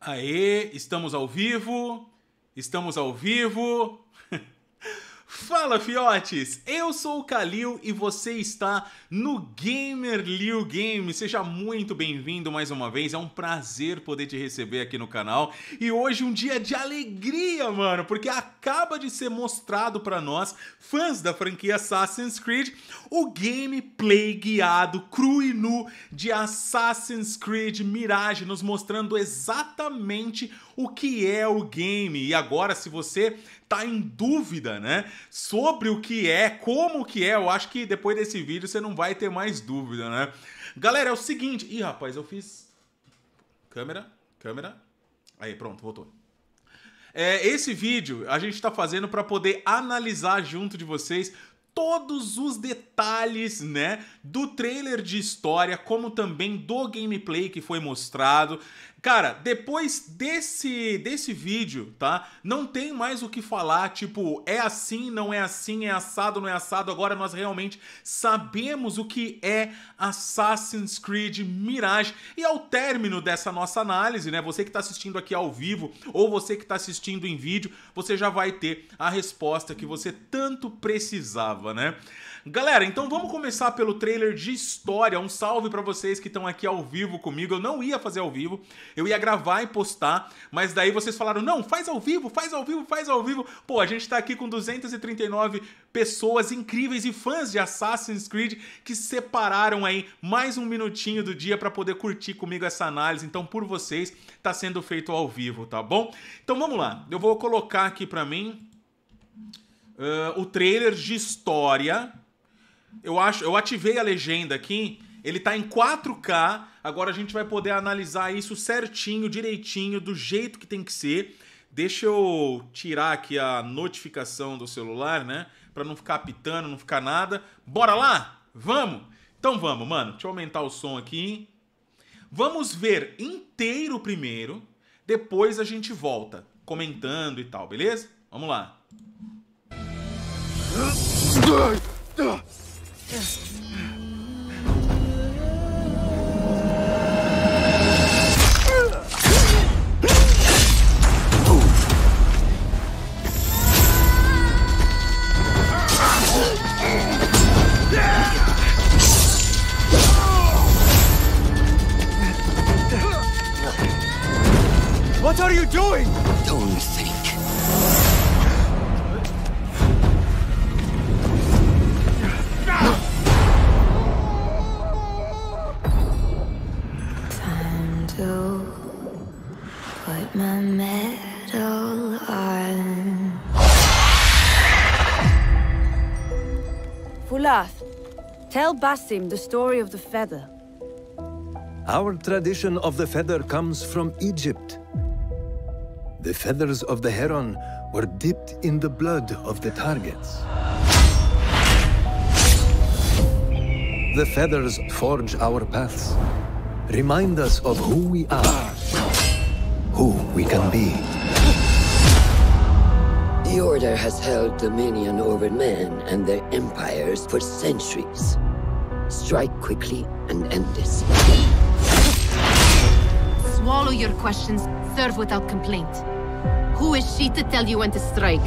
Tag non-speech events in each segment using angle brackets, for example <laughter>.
Aê, estamos ao vivo, estamos ao vivo. <laughs> Fala fiotes, eu sou o Kalil e você está no Gamer Liu Game. Seja muito bem-vindo mais uma vez, é um prazer poder te receber aqui no canal. E hoje um dia de alegria, mano, porque acaba de ser mostrado para nós, fãs da franquia Assassin's Creed, o gameplay guiado cru e nu de Assassin's Creed Mirage, nos mostrando exatamente o o que é o game. E agora, se você tá em dúvida, né, sobre o que é, como que é, eu acho que depois desse vídeo você não vai ter mais dúvida, né? Galera, é o seguinte. Ih, rapaz, eu fiz. Câmera, câmera. Aí, pronto, voltou. É, esse vídeo a gente está fazendo para poder analisar junto de vocês todos os detalhes detalhes, né, do trailer de história, como também do gameplay que foi mostrado. Cara, depois desse desse vídeo, tá? Não tem mais o que falar, tipo, é assim, não é assim, é assado, não é assado. Agora nós realmente sabemos o que é Assassin's Creed Mirage. E ao término dessa nossa análise, né, você que está assistindo aqui ao vivo ou você que está assistindo em vídeo, você já vai ter a resposta que você tanto precisava, né? Galera, então vamos começar pelo trailer de história. Um salve para vocês que estão aqui ao vivo comigo. Eu não ia fazer ao vivo, eu ia gravar e postar, mas daí vocês falaram: não, faz ao vivo, faz ao vivo, faz ao vivo. Pô, a gente tá aqui com 239 pessoas incríveis e fãs de Assassin's Creed que separaram aí mais um minutinho do dia para poder curtir comigo essa análise. Então, por vocês, tá sendo feito ao vivo, tá bom? Então vamos lá, eu vou colocar aqui para mim. Uh, o trailer de história eu acho, eu ativei a legenda aqui. Ele tá em 4K. Agora a gente vai poder analisar isso certinho, direitinho, do jeito que tem que ser. Deixa eu tirar aqui a notificação do celular, né? Pra não ficar pitando, não ficar nada. Bora lá? Vamos! Então vamos, mano. Deixa eu aumentar o som aqui. Vamos ver inteiro primeiro. Depois a gente volta comentando e tal, beleza? Vamos lá. Tá. What are you doing? go. Put my on. Fulath, tell Basim the story of the feather. Our tradition of the feather comes from Egypt. The feathers of the heron were dipped in the blood of the targets. The feathers forge our paths remind us of who we are, who we can be. The Order has held dominion over men and their empires for centuries. Strike quickly and end this. Swallow your questions, serve without complaint. Who is she to tell you when to strike?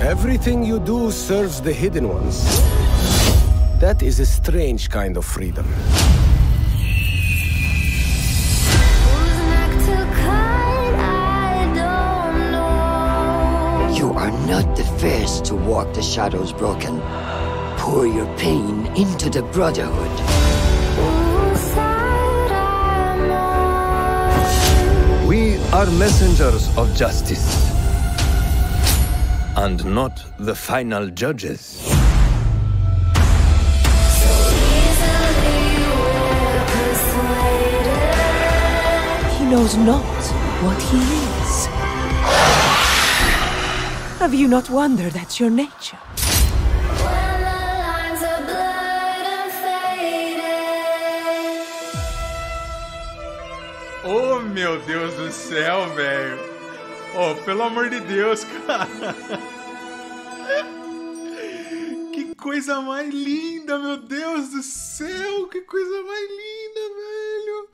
Everything you do serves the Hidden Ones. That is a strange kind of freedom. You are not the first to walk the shadows broken. Pour your pain into the Brotherhood. We are messengers of justice. And not the final judges. He knows not what he is. Have you not wondered at your nature? Oh, meu Deus do céu, velho. Oh, pelo amor de Deus, <laughs> cara. Que coisa mais linda, meu Deus do céu. Que coisa mais linda, velho.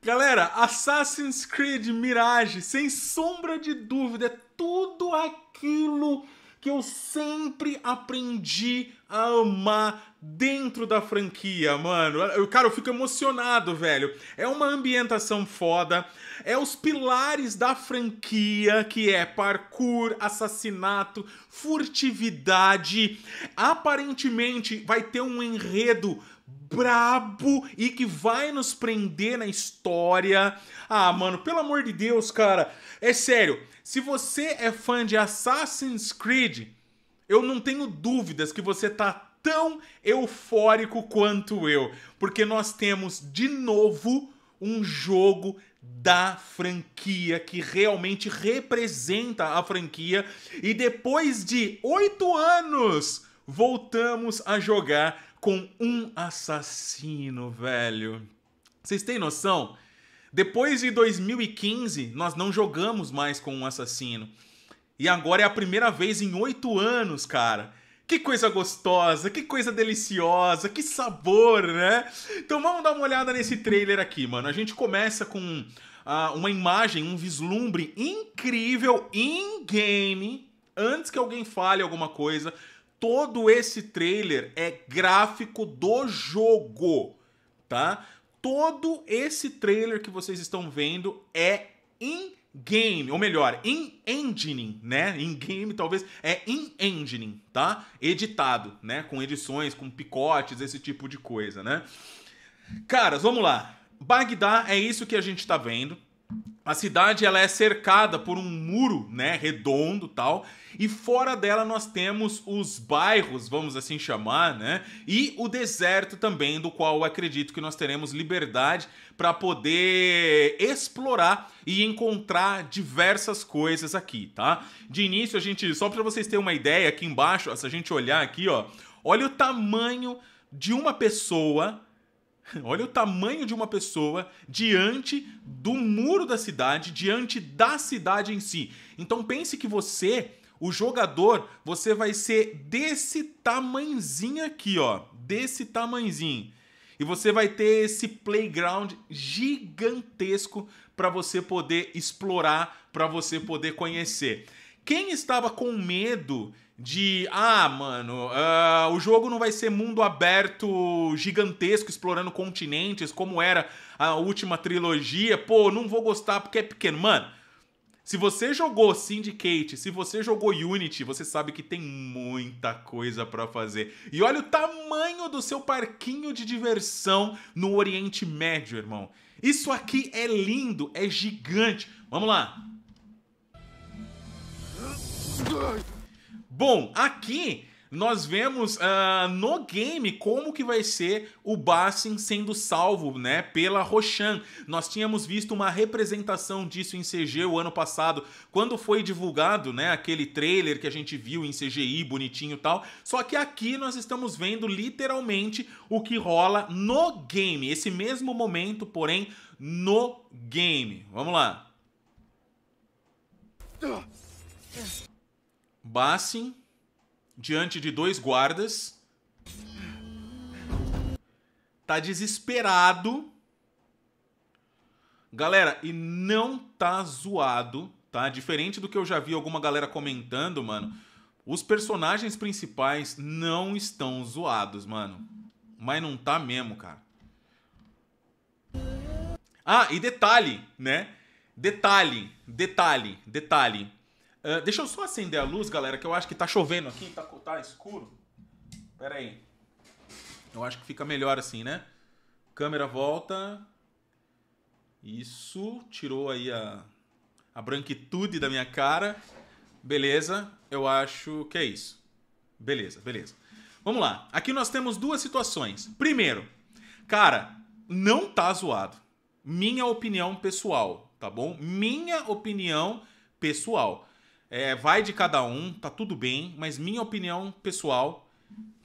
Galera, Assassin's Creed Mirage, sem sombra de dúvida, é tudo aquilo que eu sempre aprendi a amar dentro da franquia, mano. Eu, cara, eu fico emocionado, velho. É uma ambientação foda, é os pilares da franquia, que é parkour, assassinato, furtividade. Aparentemente vai ter um enredo brabo e que vai nos prender na história. Ah, mano, pelo amor de Deus, cara. É sério, se você é fã de Assassin's Creed, eu não tenho dúvidas que você tá tão eufórico quanto eu, porque nós temos de novo um jogo da franquia que realmente representa a franquia e depois de oito anos voltamos a jogar com um assassino, velho. Vocês têm noção? Depois de 2015, nós não jogamos mais com um assassino. E agora é a primeira vez em oito anos, cara. Que coisa gostosa, que coisa deliciosa, que sabor, né? Então vamos dar uma olhada nesse trailer aqui, mano. A gente começa com uh, uma imagem, um vislumbre incrível in-game. Antes que alguém fale alguma coisa, todo esse trailer é gráfico do jogo, tá? todo esse trailer que vocês estão vendo é in-game, ou melhor, in engine, né? In-game talvez, é in engine, tá? Editado, né? Com edições, com picotes, esse tipo de coisa, né? Caras, vamos lá. Bagdá é isso que a gente tá vendo a cidade ela é cercada por um muro, né, redondo, tal, e fora dela nós temos os bairros, vamos assim chamar, né, e o deserto também, do qual eu acredito que nós teremos liberdade para poder explorar e encontrar diversas coisas aqui, tá? De início a gente, só para vocês terem uma ideia, aqui embaixo, se a gente olhar aqui, ó, olha o tamanho de uma pessoa <laughs> Olha o tamanho de uma pessoa diante do muro da cidade, diante da cidade em si. Então pense que você, o jogador, você vai ser desse tamanzinho aqui, ó, desse tamanzinho. E você vai ter esse playground gigantesco para você poder explorar, para você poder conhecer. Quem estava com medo de ah, mano, uh, o jogo não vai ser mundo aberto gigantesco explorando continentes como era a última trilogia. Pô, não vou gostar porque é pequeno, mano. Se você jogou Syndicate, se você jogou Unity, você sabe que tem muita coisa para fazer. E olha o tamanho do seu parquinho de diversão no Oriente Médio, irmão. Isso aqui é lindo, é gigante. Vamos lá. Bom, aqui nós vemos uh, no game como que vai ser o Bassin sendo salvo, né, pela Roshan. Nós tínhamos visto uma representação disso em CG o ano passado, quando foi divulgado, né, aquele trailer que a gente viu em CGI bonitinho e tal. Só que aqui nós estamos vendo literalmente o que rola no game, esse mesmo momento, porém no game. Vamos lá. Uh. Bassin diante de dois guardas. Tá desesperado. Galera, e não tá zoado, tá? Diferente do que eu já vi alguma galera comentando, mano. Os personagens principais não estão zoados, mano. Mas não tá mesmo, cara. Ah, e detalhe, né? Detalhe, detalhe, detalhe. Ah, deixa eu só acender a luz, galera, que eu acho que tá chovendo aqui, tá, tá escuro. Pera aí. Eu acho que fica melhor assim, né? Câmera volta. Isso, tirou aí a, a branquitude da minha cara. Beleza, eu acho que é isso. Beleza, beleza. Vamos lá. Aqui nós temos duas situações. Primeiro, cara, não tá zoado. Minha opinião pessoal, tá bom? Minha opinião pessoal. É, vai de cada um, tá tudo bem, mas minha opinião pessoal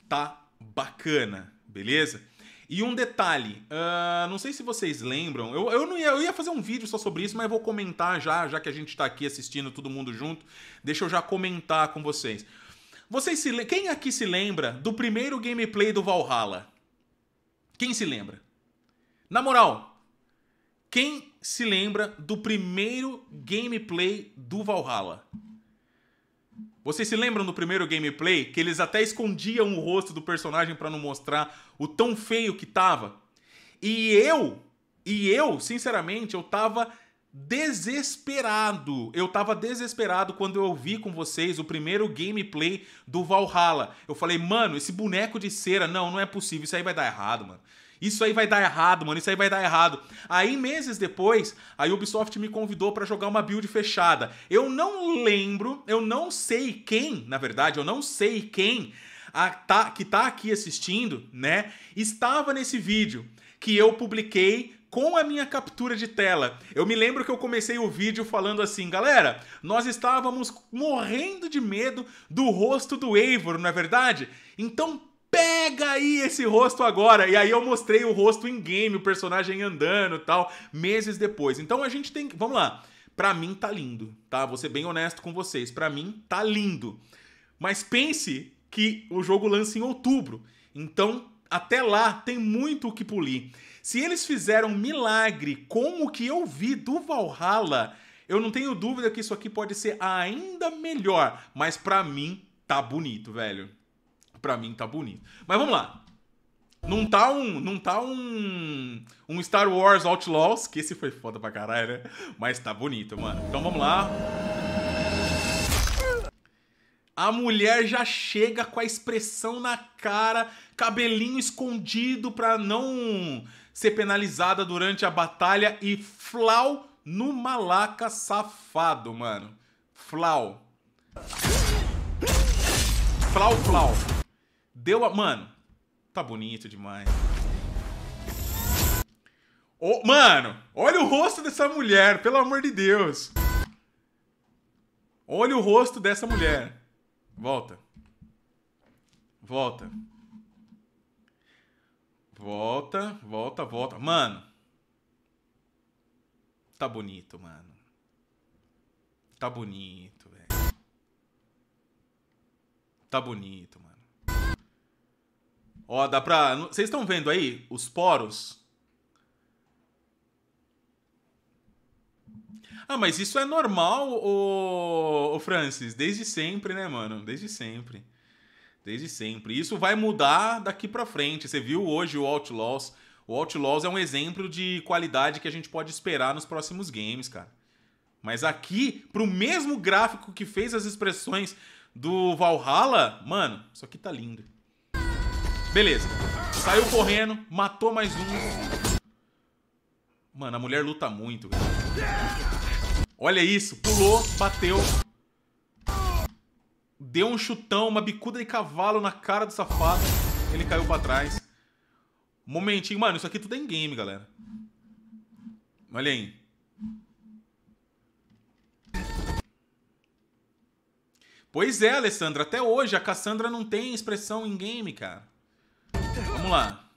tá bacana, beleza? E um detalhe, uh, não sei se vocês lembram, eu, eu, não ia, eu ia fazer um vídeo só sobre isso, mas vou comentar já, já que a gente está aqui assistindo todo mundo junto, deixa eu já comentar com vocês. Vocês se quem aqui se lembra do primeiro gameplay do Valhalla? Quem se lembra? Na moral, quem se lembra do primeiro gameplay do Valhalla? Vocês se lembram do primeiro gameplay que eles até escondiam o rosto do personagem para não mostrar o tão feio que tava? E eu, e eu, sinceramente, eu tava desesperado. Eu tava desesperado quando eu vi com vocês o primeiro gameplay do Valhalla. Eu falei, mano, esse boneco de cera, não, não é possível, isso aí vai dar errado, mano. Isso aí vai dar errado, mano. Isso aí vai dar errado. Aí, meses depois, a Ubisoft me convidou para jogar uma build fechada. Eu não lembro, eu não sei quem, na verdade, eu não sei quem a, tá, que tá aqui assistindo, né? Estava nesse vídeo que eu publiquei com a minha captura de tela. Eu me lembro que eu comecei o vídeo falando assim, galera, nós estávamos morrendo de medo do rosto do Eivor, não é verdade? Então pega aí esse rosto agora. E aí eu mostrei o rosto em game, o personagem andando e tal, meses depois. Então a gente tem. Vamos lá. Pra mim tá lindo, tá? Vou ser bem honesto com vocês. Pra mim tá lindo. Mas pense que o jogo lança em outubro. Então, até lá, tem muito o que polir. Se eles fizeram um milagre como o que eu vi do Valhalla, eu não tenho dúvida que isso aqui pode ser ainda melhor. Mas pra mim tá bonito, velho para mim tá bonito. Mas vamos lá. Não tá um, não tá um, um Star Wars Outlaws, que esse foi foda pra caralho, né? Mas tá bonito, mano. Então vamos lá. A mulher já chega com a expressão na cara, cabelinho escondido pra não ser penalizada durante a batalha e flau no malaca safado, mano. Flau. Flau, flau. Deu a... Mano, tá bonito demais. Oh, mano, olha o rosto dessa mulher, pelo amor de Deus. Olha o rosto dessa mulher. Volta. Volta. Volta, volta, volta. Mano. Tá bonito, mano. Tá bonito, velho. Tá bonito, mano. Ó, dá pra. Vocês estão vendo aí os poros? Ah, mas isso é normal, o, Francis. Desde sempre, né, mano? Desde sempre. Desde sempre. Isso vai mudar daqui pra frente. Você viu hoje o Outlaws. O Outlaws é um exemplo de qualidade que a gente pode esperar nos próximos games, cara. Mas aqui, pro mesmo gráfico que fez as expressões do Valhalla, mano, isso aqui tá lindo. Beleza. Saiu correndo, matou mais um. Mano, a mulher luta muito, Olha isso. Pulou, bateu. Deu um chutão, uma bicuda de cavalo na cara do safado. Ele caiu pra trás. Momentinho. Mano, isso aqui tudo é em game, galera. Olha aí. Pois é, Alessandra. Até hoje a Cassandra não tem expressão em game, cara. Vamos lá.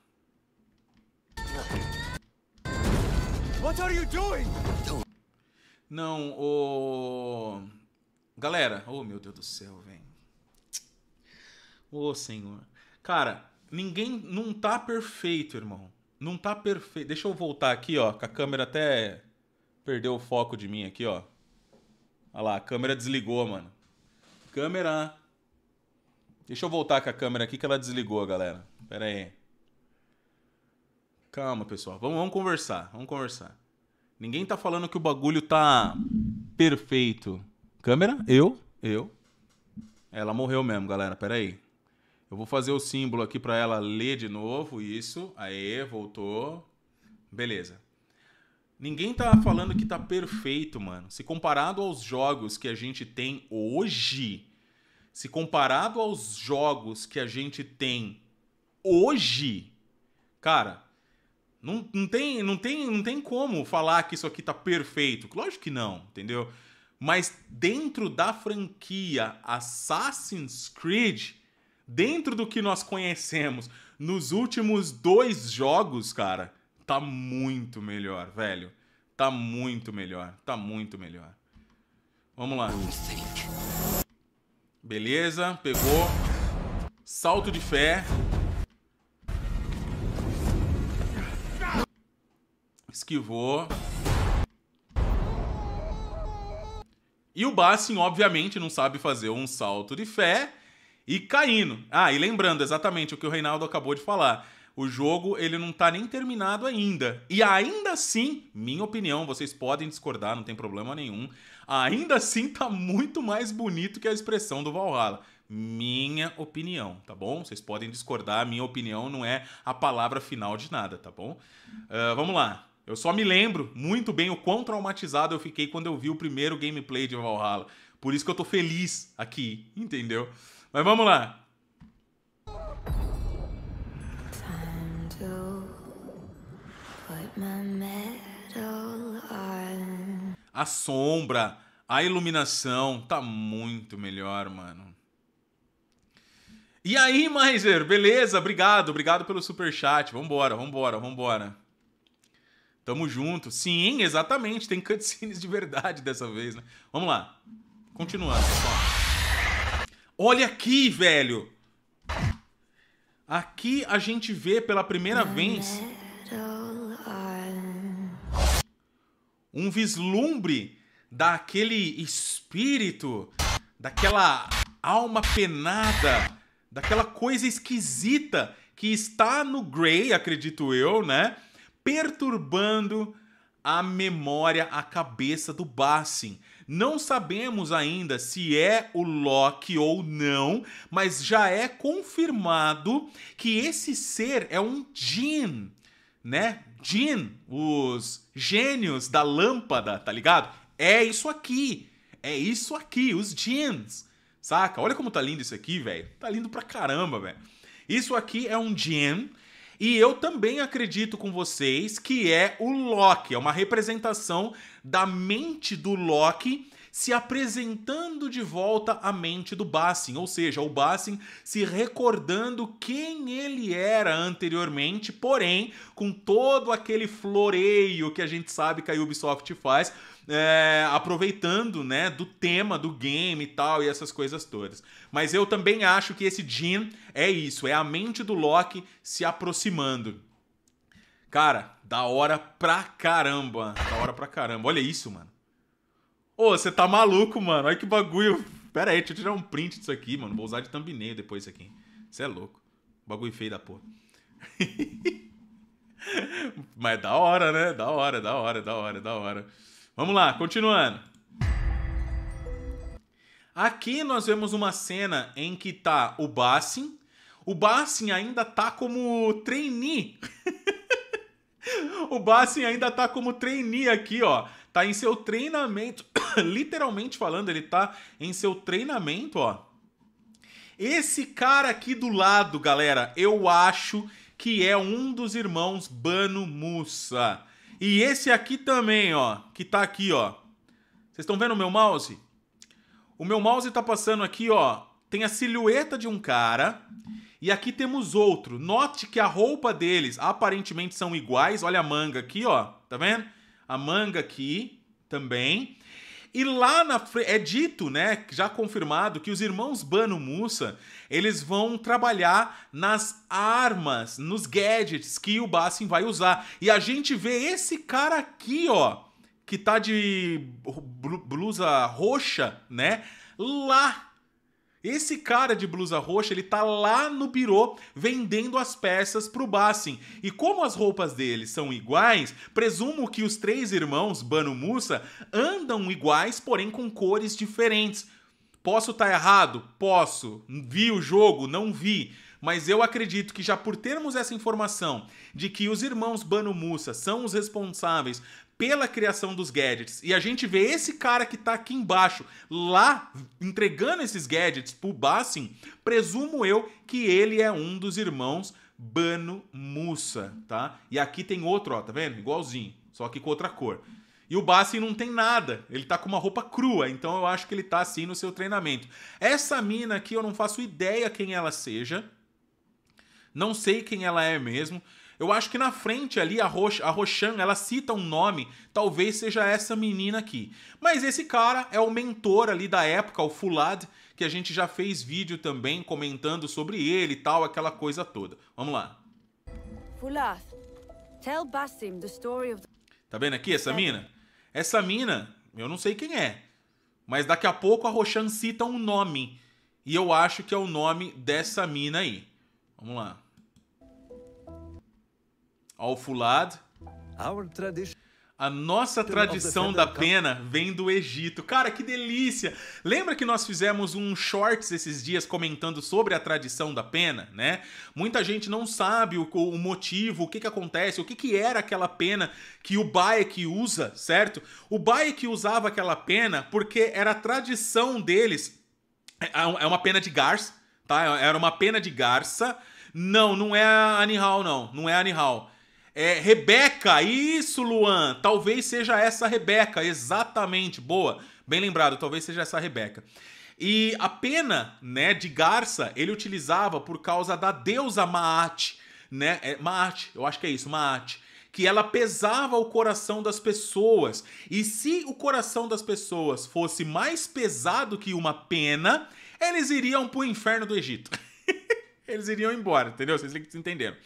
Não, o... Galera, oh meu Deus do céu, velho. Ô oh, senhor. Cara, ninguém não tá perfeito, irmão. Não tá perfeito. Deixa eu voltar aqui, ó, que a câmera até perdeu o foco de mim aqui, ó. Olha lá, a câmera desligou, mano. Câmera. Deixa eu voltar com a câmera aqui que ela desligou, galera. Pera aí. Calma, pessoal. Vamos, vamos conversar. Vamos conversar. Ninguém tá falando que o bagulho tá perfeito. Câmera? Eu? Eu? Ela morreu mesmo, galera. Pera aí. Eu vou fazer o símbolo aqui para ela ler de novo. Isso. Aê, voltou. Beleza. Ninguém tá falando que tá perfeito, mano. Se comparado aos jogos que a gente tem hoje, se comparado aos jogos que a gente tem hoje, cara, não, não, tem, não, tem, não tem como falar que isso aqui tá perfeito. Lógico que não, entendeu? Mas dentro da franquia Assassin's Creed, dentro do que nós conhecemos nos últimos dois jogos, cara, tá muito melhor, velho. Tá muito melhor, tá muito melhor. Vamos lá. Beleza, pegou. Salto de fé. Esquivou. E o Bassin, obviamente, não sabe fazer um salto de fé e caindo. Ah, e lembrando exatamente o que o Reinaldo acabou de falar. O jogo ele não tá nem terminado ainda. E ainda assim, minha opinião, vocês podem discordar, não tem problema nenhum. Ainda assim tá muito mais bonito que a expressão do Valhalla. Minha opinião, tá bom? Vocês podem discordar, minha opinião não é a palavra final de nada, tá bom? Uh, vamos lá. Eu só me lembro muito bem o quão traumatizado eu fiquei quando eu vi o primeiro gameplay de Valhalla. Por isso que eu tô feliz aqui, entendeu? Mas vamos lá. A sombra, a iluminação tá muito melhor, mano. E aí, Miser, beleza? Obrigado, obrigado pelo super chat. Vambora, vambora, vambora. Tamo junto. Sim, exatamente. Tem cutscenes de verdade dessa vez, né? Vamos lá. Continuando, Olha aqui, velho. Aqui a gente vê pela primeira vez um vislumbre daquele espírito, daquela alma penada, daquela coisa esquisita que está no Grey, acredito eu, né? perturbando a memória, a cabeça do Bassin. Não sabemos ainda se é o Loki ou não, mas já é confirmado que esse ser é um Jin, né? Jin, os gênios da lâmpada, tá ligado? É isso aqui. É isso aqui, os Jins. Saca? Olha como tá lindo isso aqui, velho. Tá lindo pra caramba, velho. Isso aqui é um Jin e eu também acredito com vocês que é o Loki, é uma representação da mente do Loki se apresentando de volta à mente do Bassin, ou seja, o Bassin se recordando quem ele era anteriormente, porém com todo aquele floreio que a gente sabe que a Ubisoft faz é, aproveitando né, do tema do game e tal, e essas coisas todas. Mas eu também acho que esse Jin é isso, é a mente do Loki se aproximando. Cara, da hora pra caramba. Da hora pra caramba. Olha isso, mano. Ô, você tá maluco, mano. Olha que bagulho. Pera aí, deixa eu tirar um print disso aqui, mano. Vou usar de thumbnail depois isso aqui. Você é louco. Bagulho feio da porra. <laughs> Mas é da hora, né? Da hora, da hora, da hora, da hora. Vamos lá, continuando. Aqui nós vemos uma cena em que tá o Bassin. O Bassin ainda tá como trainee. <laughs> o Bassin ainda tá como trainee aqui, ó. Tá em seu treinamento, <coughs> literalmente falando, ele tá em seu treinamento, ó. Esse cara aqui do lado, galera, eu acho que é um dos irmãos Banu Musa. E esse aqui também, ó, que tá aqui, ó. Vocês estão vendo o meu mouse? O meu mouse tá passando aqui, ó. Tem a silhueta de um cara e aqui temos outro. Note que a roupa deles aparentemente são iguais. Olha a manga aqui, ó. Tá vendo? A manga aqui também. E lá na frente, é dito, né, já confirmado, que os irmãos Bano Mussa, eles vão trabalhar nas armas, nos gadgets que o Bassin vai usar. E a gente vê esse cara aqui, ó, que tá de blusa roxa, né, lá esse cara de blusa roxa, ele tá lá no birô vendendo as peças pro Bassin. E como as roupas dele são iguais, presumo que os três irmãos Banu Musa andam iguais, porém com cores diferentes. Posso estar tá errado? Posso. Vi o jogo? Não vi. Mas eu acredito que já por termos essa informação de que os irmãos Banu Musa são os responsáveis pela criação dos gadgets. E a gente vê esse cara que tá aqui embaixo, lá, entregando esses gadgets pro Bassin, presumo eu que ele é um dos irmãos Bano Mussa, tá? E aqui tem outro, ó, tá vendo? Igualzinho, só que com outra cor. E o Bassin não tem nada, ele tá com uma roupa crua, então eu acho que ele tá assim no seu treinamento. Essa mina aqui eu não faço ideia quem ela seja, não sei quem ela é mesmo. Eu acho que na frente ali, a, Rox a ela cita um nome, talvez seja essa menina aqui. Mas esse cara é o mentor ali da época, o Fulad, que a gente já fez vídeo também comentando sobre ele e tal, aquela coisa toda. Vamos lá. Fulad, tell Basim the story of the... Tá vendo aqui essa mina? Essa mina, eu não sei quem é, mas daqui a pouco a Roxan cita um nome. E eu acho que é o nome dessa mina aí. Vamos lá. Ao Fulad. A nossa tradição da pena vem do Egito. Cara, que delícia! Lembra que nós fizemos um shorts esses dias comentando sobre a tradição da pena, né? Muita gente não sabe o, o motivo, o que, que acontece, o que, que era aquela pena que o Baek usa, certo? O Baek usava aquela pena porque era a tradição deles. É, é, é uma pena de garça, tá? Era uma pena de garça. Não, não é a Anihal, não. Não é a Anihal é, Rebeca, isso, Luan. Talvez seja essa Rebeca, exatamente. Boa, bem lembrado. Talvez seja essa Rebeca. E a pena, né, de garça, ele utilizava por causa da deusa Maat, né? É, Maat, eu acho que é isso, Maat que ela pesava o coração das pessoas. E se o coração das pessoas fosse mais pesado que uma pena, eles iriam pro inferno do Egito. <laughs> eles iriam embora, entendeu? Vocês entenderam.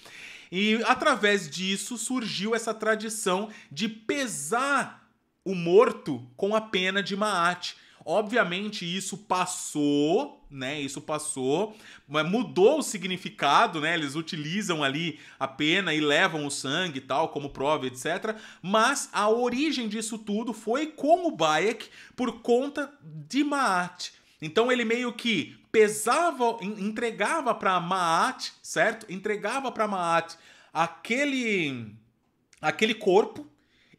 E através disso surgiu essa tradição de pesar o morto com a pena de Maat. Obviamente isso passou, né? Isso passou, mudou o significado, né? Eles utilizam ali a pena e levam o sangue e tal, como prova, etc. Mas a origem disso tudo foi com o Bayek por conta de Maat. Então ele meio que pesava, entregava para Maat, certo? Entregava para Maat aquele aquele corpo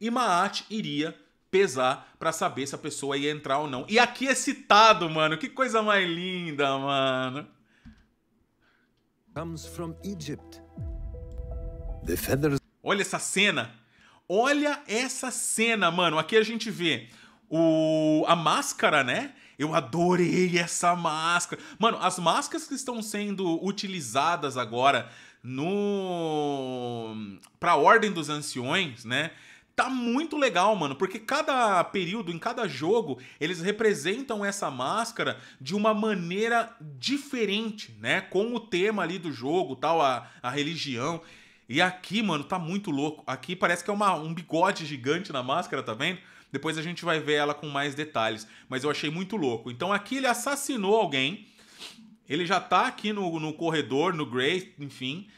e Maat iria pesar para saber se a pessoa ia entrar ou não. E aqui é citado, mano. Que coisa mais linda, mano. Comes from Egypt. The feathers. Olha essa cena. Olha essa cena, mano. Aqui a gente vê o a máscara, né? Eu adorei essa máscara. Mano, as máscaras que estão sendo utilizadas agora no pra Ordem dos Anciões, né? Tá muito legal, mano, porque cada período, em cada jogo, eles representam essa máscara de uma maneira diferente, né? Com o tema ali do jogo, tal, a, a religião. E aqui, mano, tá muito louco. Aqui parece que é uma, um bigode gigante na máscara, tá vendo? Depois a gente vai ver ela com mais detalhes, mas eu achei muito louco. Então aqui ele assassinou alguém. Ele já tá aqui no, no corredor, no Grey, enfim.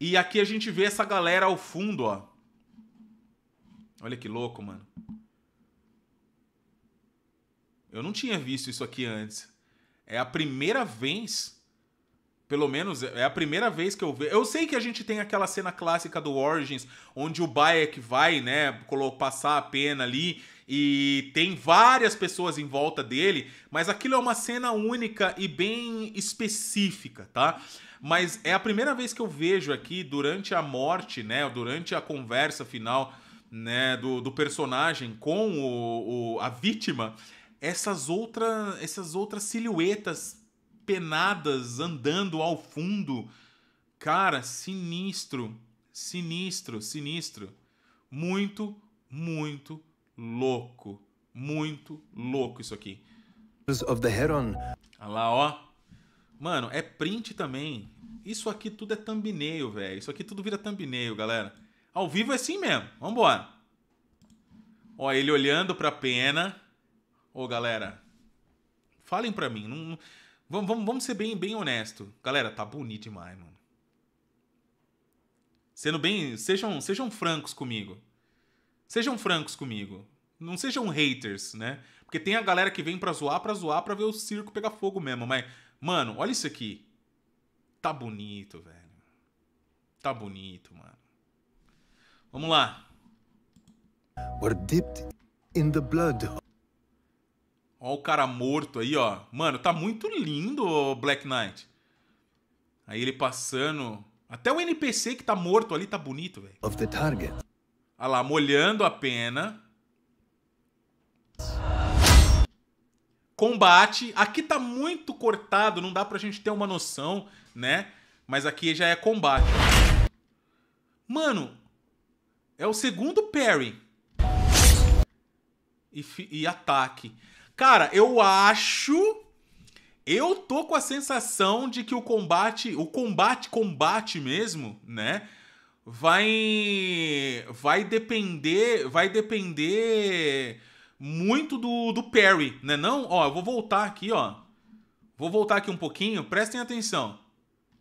E aqui a gente vê essa galera ao fundo, ó. Olha que louco, mano. Eu não tinha visto isso aqui antes. É a primeira vez, pelo menos é a primeira vez que eu vejo. Eu sei que a gente tem aquela cena clássica do Origins, onde o Bayek vai, né, passar a pena ali e tem várias pessoas em volta dele, mas aquilo é uma cena única e bem específica, tá? Mas é a primeira vez que eu vejo aqui durante a morte, né? Durante a conversa final, né? Do, do personagem com o, o, a vítima, essas, outra, essas outras silhuetas penadas andando ao fundo. Cara, sinistro, sinistro, sinistro. Muito, muito, louco. Muito louco isso aqui. Of the head on. Olha lá, ó. Mano, é print também. Isso aqui tudo é thumbnail, velho. Isso aqui tudo vira thumbnail, galera. Ao vivo é assim mesmo. Vambora. Ó, ele olhando pra pena. Ô, galera. Falem pra mim. Não... Vamos, vamos, vamos ser bem, bem honesto. Galera, tá bonito demais, mano. Sendo bem. Sejam, sejam francos comigo. Sejam francos comigo. Não sejam haters, né? Porque tem a galera que vem pra zoar, pra zoar, pra ver o circo pegar fogo mesmo. Mas, mano, olha isso aqui. Tá bonito, velho. Tá bonito, mano. Vamos lá. We're dipped in the blood. Ó o cara morto aí, ó. Mano, tá muito lindo o Black Knight. Aí ele passando. Até o NPC que tá morto ali tá bonito, velho. Of the target. Olha lá, molhando a pena. Combate. Aqui tá muito cortado, não dá pra gente ter uma noção, né? Mas aqui já é combate. Mano, é o segundo parry. E, e ataque. Cara, eu acho. Eu tô com a sensação de que o combate, o combate, combate mesmo, né? vai vai depender vai depender muito do, do Perry, né não? Ó, eu vou voltar aqui, ó. Vou voltar aqui um pouquinho, prestem atenção.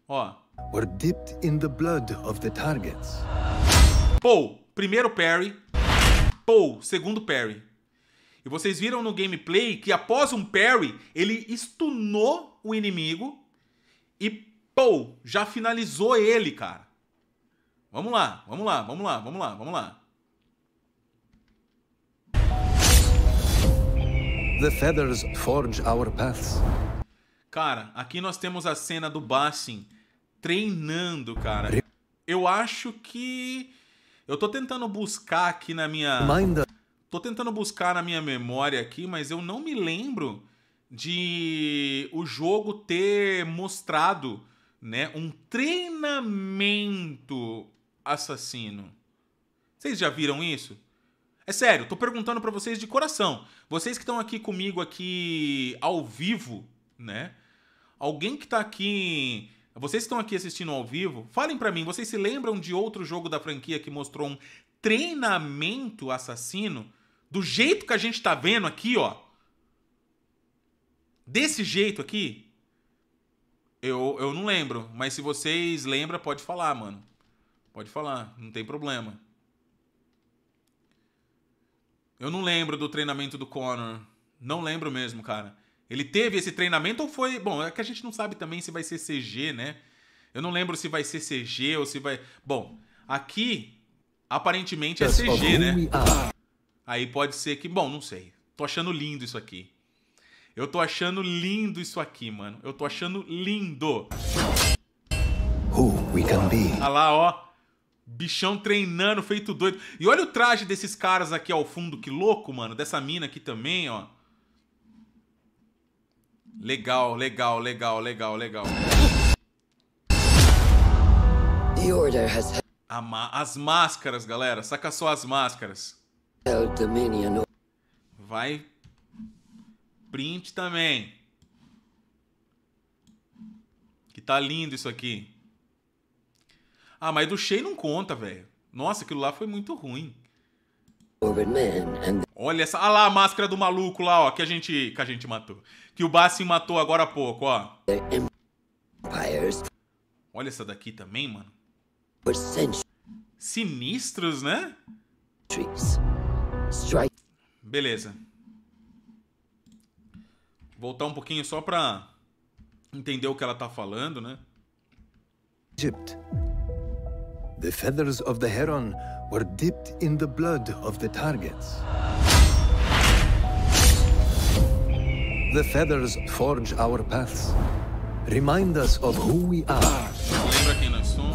Ó. Or dipped in the blood of the targets. Pou, primeiro Perry. Pou, segundo Perry. E vocês viram no gameplay que após um Perry, ele estunou o inimigo e pou, já finalizou ele, cara. Vamos lá, vamos lá, vamos lá, vamos lá, vamos lá. The feathers forge our paths. Cara, aqui nós temos a cena do Bassin treinando, cara. Eu acho que eu tô tentando buscar aqui na minha Tô tentando buscar na minha memória aqui, mas eu não me lembro de o jogo ter mostrado, né, um treinamento assassino. Vocês já viram isso? É sério, tô perguntando para vocês de coração. Vocês que estão aqui comigo aqui ao vivo, né? Alguém que tá aqui, vocês que estão aqui assistindo ao vivo, falem para mim, vocês se lembram de outro jogo da franquia que mostrou um treinamento assassino do jeito que a gente tá vendo aqui, ó? Desse jeito aqui? Eu, eu não lembro, mas se vocês lembram, pode falar, mano. Pode falar, não tem problema. Eu não lembro do treinamento do Conor. Não lembro mesmo, cara. Ele teve esse treinamento ou foi. Bom, é que a gente não sabe também se vai ser CG, né? Eu não lembro se vai ser CG ou se vai. Bom, aqui aparentemente é CG, né? Aí pode ser que. Bom, não sei. Tô achando lindo isso aqui. Eu tô achando lindo isso aqui, mano. Eu tô achando lindo. Who we can be. Olha lá, ó. Bichão treinando, feito doido. E olha o traje desses caras aqui ao fundo, que louco, mano. Dessa mina aqui também, ó. Legal, legal, legal, legal, legal. As máscaras, galera. Saca só as máscaras. Vai. Print também. Que tá lindo isso aqui. Ah, mas do Shea não conta, velho. Nossa, aquilo lá foi muito ruim. Olha essa. Ah lá a máscara do maluco lá, ó, que a gente, que a gente matou. Que o Bassin matou agora há pouco, ó. Olha essa daqui também, mano. Sinistros, né? Beleza. Voltar um pouquinho só pra entender o que ela tá falando, né? Egypt. The feathers of the heron were dipped in the blood of the targets. The feathers forge our paths, remind us of who we are,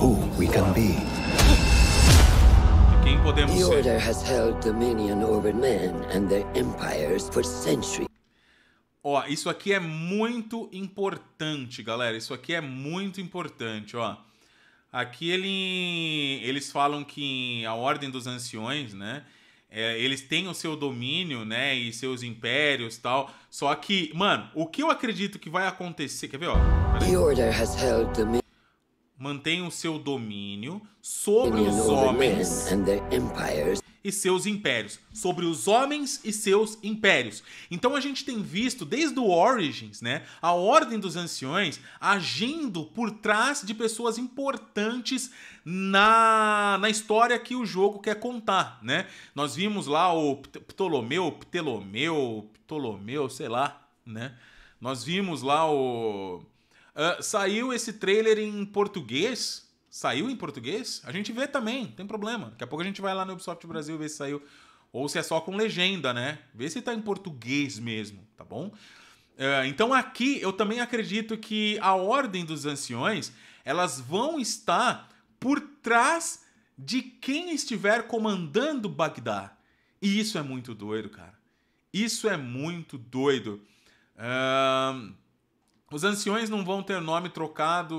who we can be. The Order has held dominion over men and their empires for centuries. Ó, isso aqui é muito importante, galera. Isso aqui é muito importante, ó. Aqui ele, eles falam que a Ordem dos Anciões, né? É, eles têm o seu domínio, né? E seus impérios tal. Só que, mano, o que eu acredito que vai acontecer. Quer ver, ó? The Order has held the mantém o seu domínio sobre os homens e seus impérios, sobre os homens e seus impérios. Então a gente tem visto desde o Origins, né, a ordem dos anciões agindo por trás de pessoas importantes na, na história que o jogo quer contar, né? Nós vimos lá o Ptolomeu, Ptolomeu, Ptolomeu, sei lá, né? Nós vimos lá o ah, saiu esse trailer em português. Saiu em português? A gente vê também, tem problema. Daqui a pouco a gente vai lá no Ubisoft Brasil ver se saiu. Ou se é só com legenda, né? Vê se tá em português mesmo, tá bom? Ah, então aqui eu também acredito que a ordem dos anciões elas vão estar por trás de quem estiver comandando Bagdá. E isso é muito doido, cara. Isso é muito doido. Uh, os anciões não vão ter nome trocado.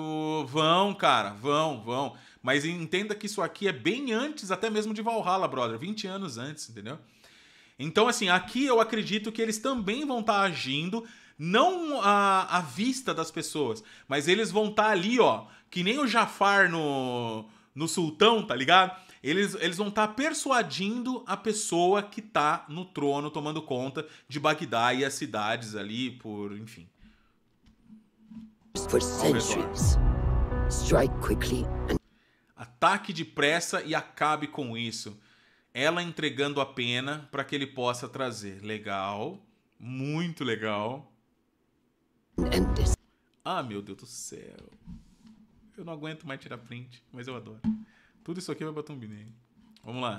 Vão, cara, vão, vão. Mas entenda que isso aqui é bem antes, até mesmo de Valhalla, brother. 20 anos antes, entendeu? Então, assim, aqui eu acredito que eles também vão estar tá agindo, não à, à, vista das pessoas, mas eles vão estar tá ali, ó, que nem o Jafar no, no Sultão, tá ligado? Eles, eles vão estar tá persuadindo a pessoa que tá no trono tomando conta de Bagdá e as cidades ali, por, enfim for centuries. Strike quickly Ataque depressa e acabe com isso. Ela entregando a pena para que ele possa trazer. Legal. Muito legal. Ah, meu Deus do céu. Eu não aguento mais tirar print, mas eu adoro. Tudo isso aqui vai pra thumbnail. Vamos lá.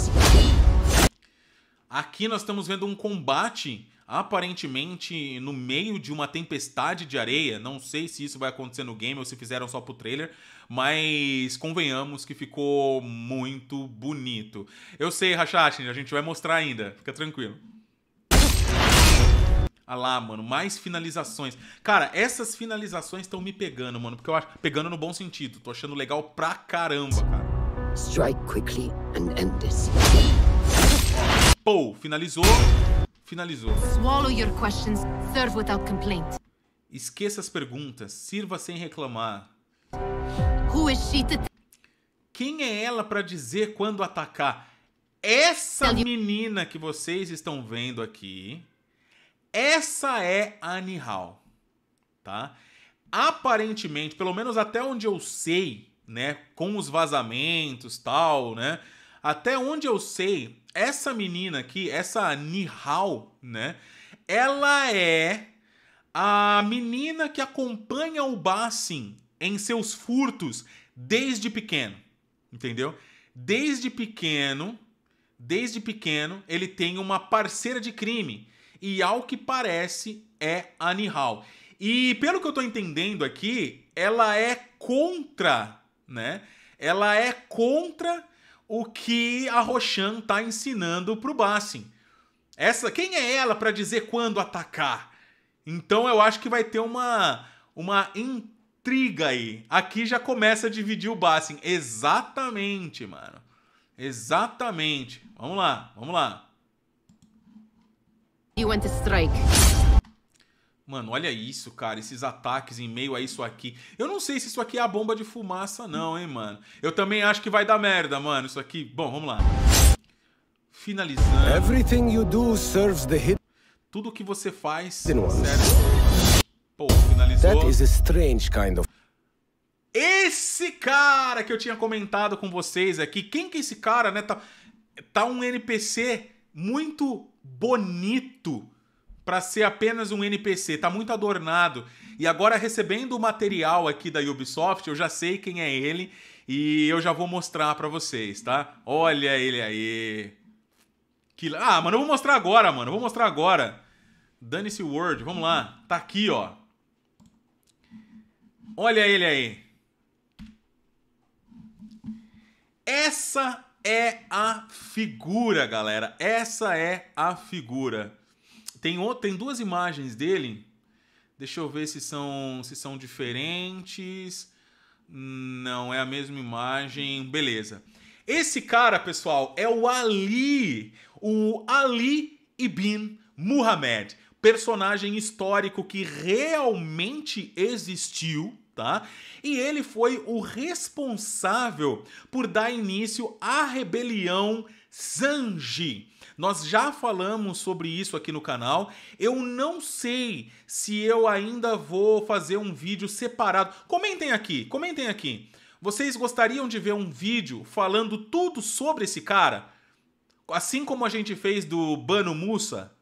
Aqui nós estamos vendo um combate aparentemente no meio de uma tempestade de areia. Não sei se isso vai acontecer no game ou se fizeram só pro trailer, mas convenhamos que ficou muito bonito. Eu sei, Rachatin, a gente vai mostrar ainda, fica tranquilo. Ah lá, mano, mais finalizações. Cara, essas finalizações estão me pegando, mano, porque eu acho. Pegando no bom sentido, tô achando legal pra caramba, cara. Strike quickly and end this. Pou, finalizou. Finalizou. Swallow your questions, serve without complaint. Esqueça as perguntas, sirva sem reclamar. Who is she to Quem é ela para dizer quando atacar? Essa menina que vocês estão vendo aqui, essa é a Nihal, tá? Aparentemente, pelo menos até onde eu sei, né, com os vazamentos, tal, né? Até onde eu sei, essa menina aqui, essa Nihal, né? Ela é a menina que acompanha o Bassin em seus furtos desde pequeno, entendeu? Desde pequeno, desde pequeno, ele tem uma parceira de crime e ao que parece é a Nihal. E pelo que eu tô entendendo aqui, ela é contra, né? Ela é contra o que a Roshan está ensinando para o Bassin. Essa, quem é ela para dizer quando atacar? Então eu acho que vai ter uma uma intriga aí. Aqui já começa a dividir o Bassin. Exatamente, mano. Exatamente. Vamos lá, vamos lá. You went to strike. Mano, olha isso, cara, esses ataques em meio a isso aqui. Eu não sei se isso aqui é a bomba de fumaça, não, hein, mano. Eu também acho que vai dar merda, mano, isso aqui. Bom, vamos lá. Finalizando. Everything you do serves the hit. Tudo que você faz. Serve... Pô, finalizou. That is a strange kind of. Esse cara que eu tinha comentado com vocês aqui, quem que é esse cara, né? Tá, tá um NPC muito bonito para ser apenas um NPC, tá muito adornado. E agora recebendo o material aqui da Ubisoft, eu já sei quem é ele e eu já vou mostrar para vocês, tá? Olha ele aí. Que... Ah, mano, eu vou mostrar agora, mano. Eu vou mostrar agora. Dane-se Word, vamos lá. Tá aqui, ó. Olha ele aí. Essa é a figura, galera. Essa é a figura. Tem, outro, tem duas imagens dele. Deixa eu ver se são, se são diferentes. Não é a mesma imagem. Beleza. Esse cara, pessoal, é o Ali. O Ali Ibn Muhammad. Personagem histórico que realmente existiu. Tá? E ele foi o responsável por dar início à rebelião Zanji nós já falamos sobre isso aqui no canal. Eu não sei se eu ainda vou fazer um vídeo separado. Comentem aqui, comentem aqui. Vocês gostariam de ver um vídeo falando tudo sobre esse cara? Assim como a gente fez do Bano Mussa?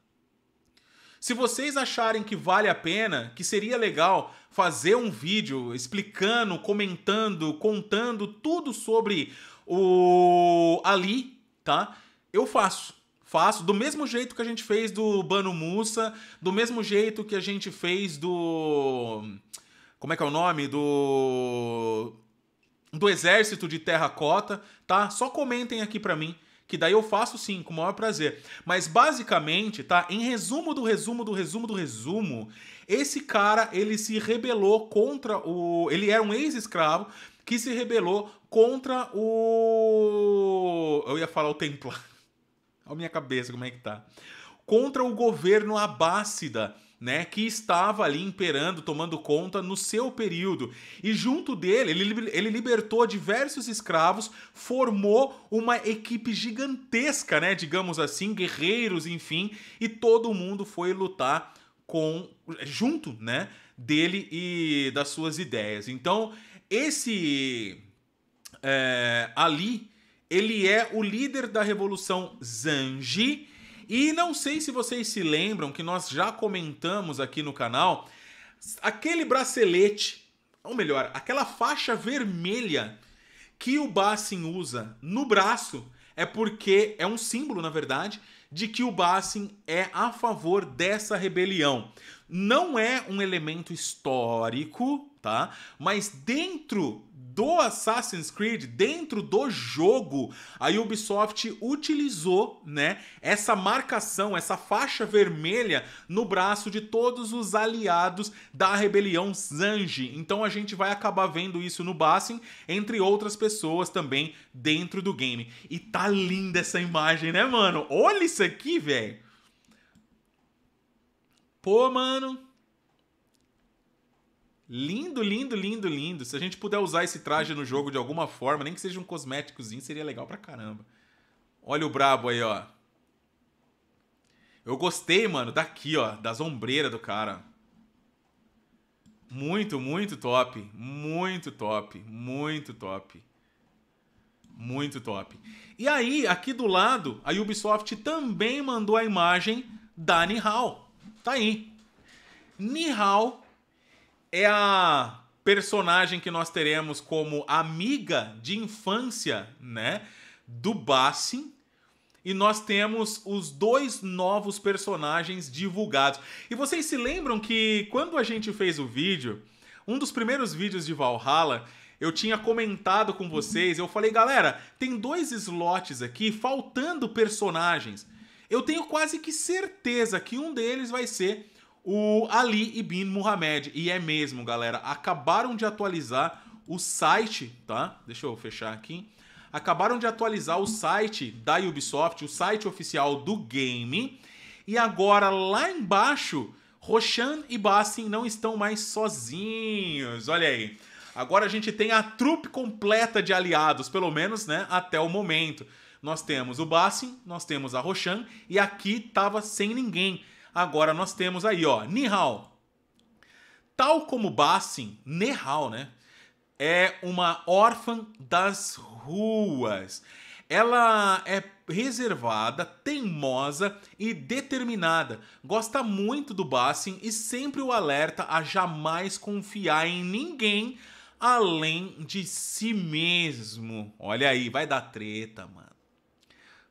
Se vocês acharem que vale a pena, que seria legal fazer um vídeo explicando, comentando, contando tudo sobre o Ali, tá? Eu faço. Faço do mesmo jeito que a gente fez do Bano Mussa, do mesmo jeito que a gente fez do. Como é que é o nome? Do. Do Exército de Terracota, tá? Só comentem aqui para mim, que daí eu faço sim, com o maior prazer. Mas basicamente, tá? Em resumo do resumo do resumo do resumo, esse cara, ele se rebelou contra o. Ele era um ex-escravo que se rebelou contra o. Eu ia falar o templar Olha a minha cabeça como é que tá. Contra o governo abássida, né, que estava ali imperando, tomando conta no seu período. E junto dele, ele, ele libertou diversos escravos, formou uma equipe gigantesca, né, digamos assim, guerreiros, enfim, e todo mundo foi lutar com junto, né, dele e das suas ideias. Então, esse é, ali ele é o líder da Revolução Zanji. E não sei se vocês se lembram que nós já comentamos aqui no canal aquele bracelete, ou melhor, aquela faixa vermelha que o Bassin usa no braço é porque é um símbolo, na verdade, de que o Bassin é a favor dessa rebelião. Não é um elemento histórico, tá? Mas dentro do Assassin's Creed dentro do jogo, a Ubisoft utilizou, né, essa marcação, essa faixa vermelha no braço de todos os aliados da rebelião Zanji. Então a gente vai acabar vendo isso no Bassin, entre outras pessoas também dentro do game. E tá linda essa imagem, né, mano? Olha isso aqui, velho. Pô, mano, Lindo, lindo, lindo, lindo. Se a gente puder usar esse traje no jogo de alguma forma, nem que seja um cosméticozinho, seria legal pra caramba. Olha o brabo aí, ó. Eu gostei, mano, daqui, ó, das ombreiras do cara. Muito, muito top. Muito top. Muito top. Muito top. E aí, aqui do lado, a Ubisoft também mandou a imagem da Nihal. Tá aí. Nihal é a personagem que nós teremos como amiga de infância, né, do Bassin. E nós temos os dois novos personagens divulgados. E vocês se lembram que quando a gente fez o vídeo, um dos primeiros vídeos de Valhalla, eu tinha comentado com vocês, eu falei, galera, tem dois slots aqui faltando personagens. Eu tenho quase que certeza que um deles vai ser o Ali Ibn Muhammad. E é mesmo, galera. Acabaram de atualizar o site, tá? Deixa eu fechar aqui. Acabaram de atualizar o site da Ubisoft, o site oficial do game. E agora lá embaixo, Roshan e Bassin não estão mais sozinhos. Olha aí. Agora a gente tem a trupe completa de aliados, pelo menos, né, até o momento. Nós temos o Bassin, nós temos a Roshan e aqui tava sem ninguém. Agora nós temos aí, ó, Nihal. Tal como Bassin, Nihal, né? É uma órfã das ruas. Ela é reservada, teimosa e determinada. Gosta muito do Bassin e sempre o alerta a jamais confiar em ninguém além de si mesmo. Olha aí, vai dar treta, mano.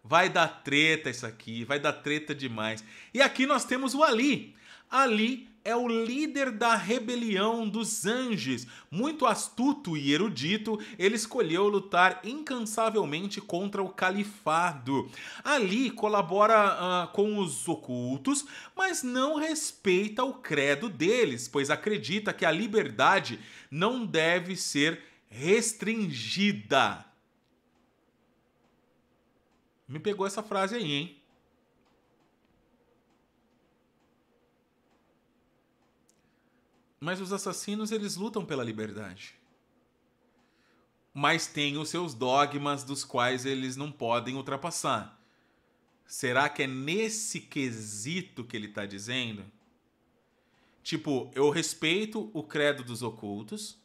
Vai dar treta isso aqui, vai dar treta demais. E aqui nós temos o Ali. Ali é o líder da rebelião dos Anjos. Muito astuto e erudito, ele escolheu lutar incansavelmente contra o califado. Ali colabora uh, com os ocultos, mas não respeita o credo deles, pois acredita que a liberdade não deve ser restringida. Me pegou essa frase aí, hein? Mas os assassinos, eles lutam pela liberdade. Mas têm os seus dogmas dos quais eles não podem ultrapassar. Será que é nesse quesito que ele está dizendo? Tipo, eu respeito o credo dos ocultos,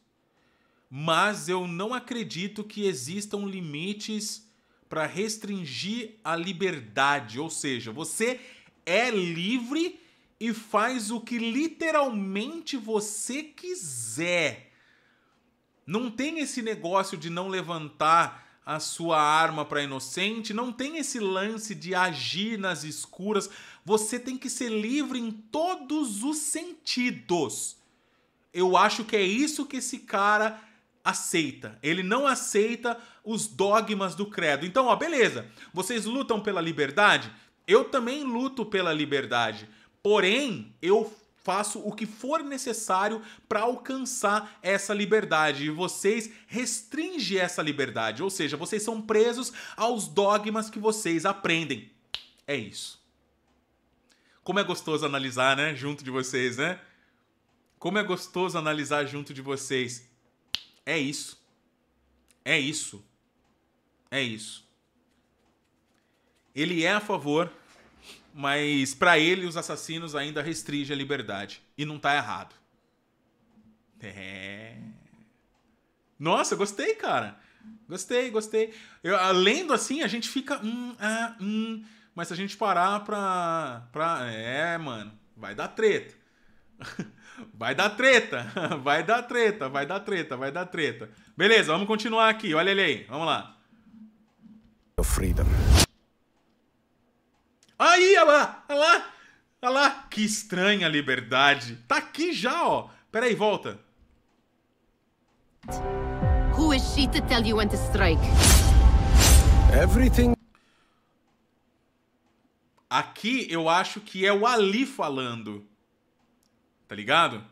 mas eu não acredito que existam limites para restringir a liberdade, ou seja, você é livre e faz o que literalmente você quiser. Não tem esse negócio de não levantar a sua arma para inocente, não tem esse lance de agir nas escuras. Você tem que ser livre em todos os sentidos. Eu acho que é isso que esse cara aceita. Ele não aceita os dogmas do credo. Então, ó, beleza. Vocês lutam pela liberdade? Eu também luto pela liberdade. Porém, eu faço o que for necessário para alcançar essa liberdade e vocês restringe essa liberdade, ou seja, vocês são presos aos dogmas que vocês aprendem. É isso. Como é gostoso analisar, né, junto de vocês, né? Como é gostoso analisar junto de vocês. É isso. É isso. É isso. Ele é a favor, mas para ele os assassinos ainda restringe a liberdade. E não tá errado. É. Nossa, gostei, cara. Gostei, gostei. Eu, ah, lendo assim, a gente fica. Hum, ah, hum. Mas se a gente parar pra. pra... É, mano, vai dar treta. <laughs> Vai dar treta, <laughs> vai dar treta, vai dar treta, vai dar treta. Beleza, vamos continuar aqui, olha ele aí, vamos lá. Freedom. Aí, olha lá, olha lá, olha lá, que estranha liberdade. Tá aqui já, ó. Pera aí, volta. Who is she to tell you when to strike? Everything. Aqui eu acho que é o Ali falando. Tá ligado?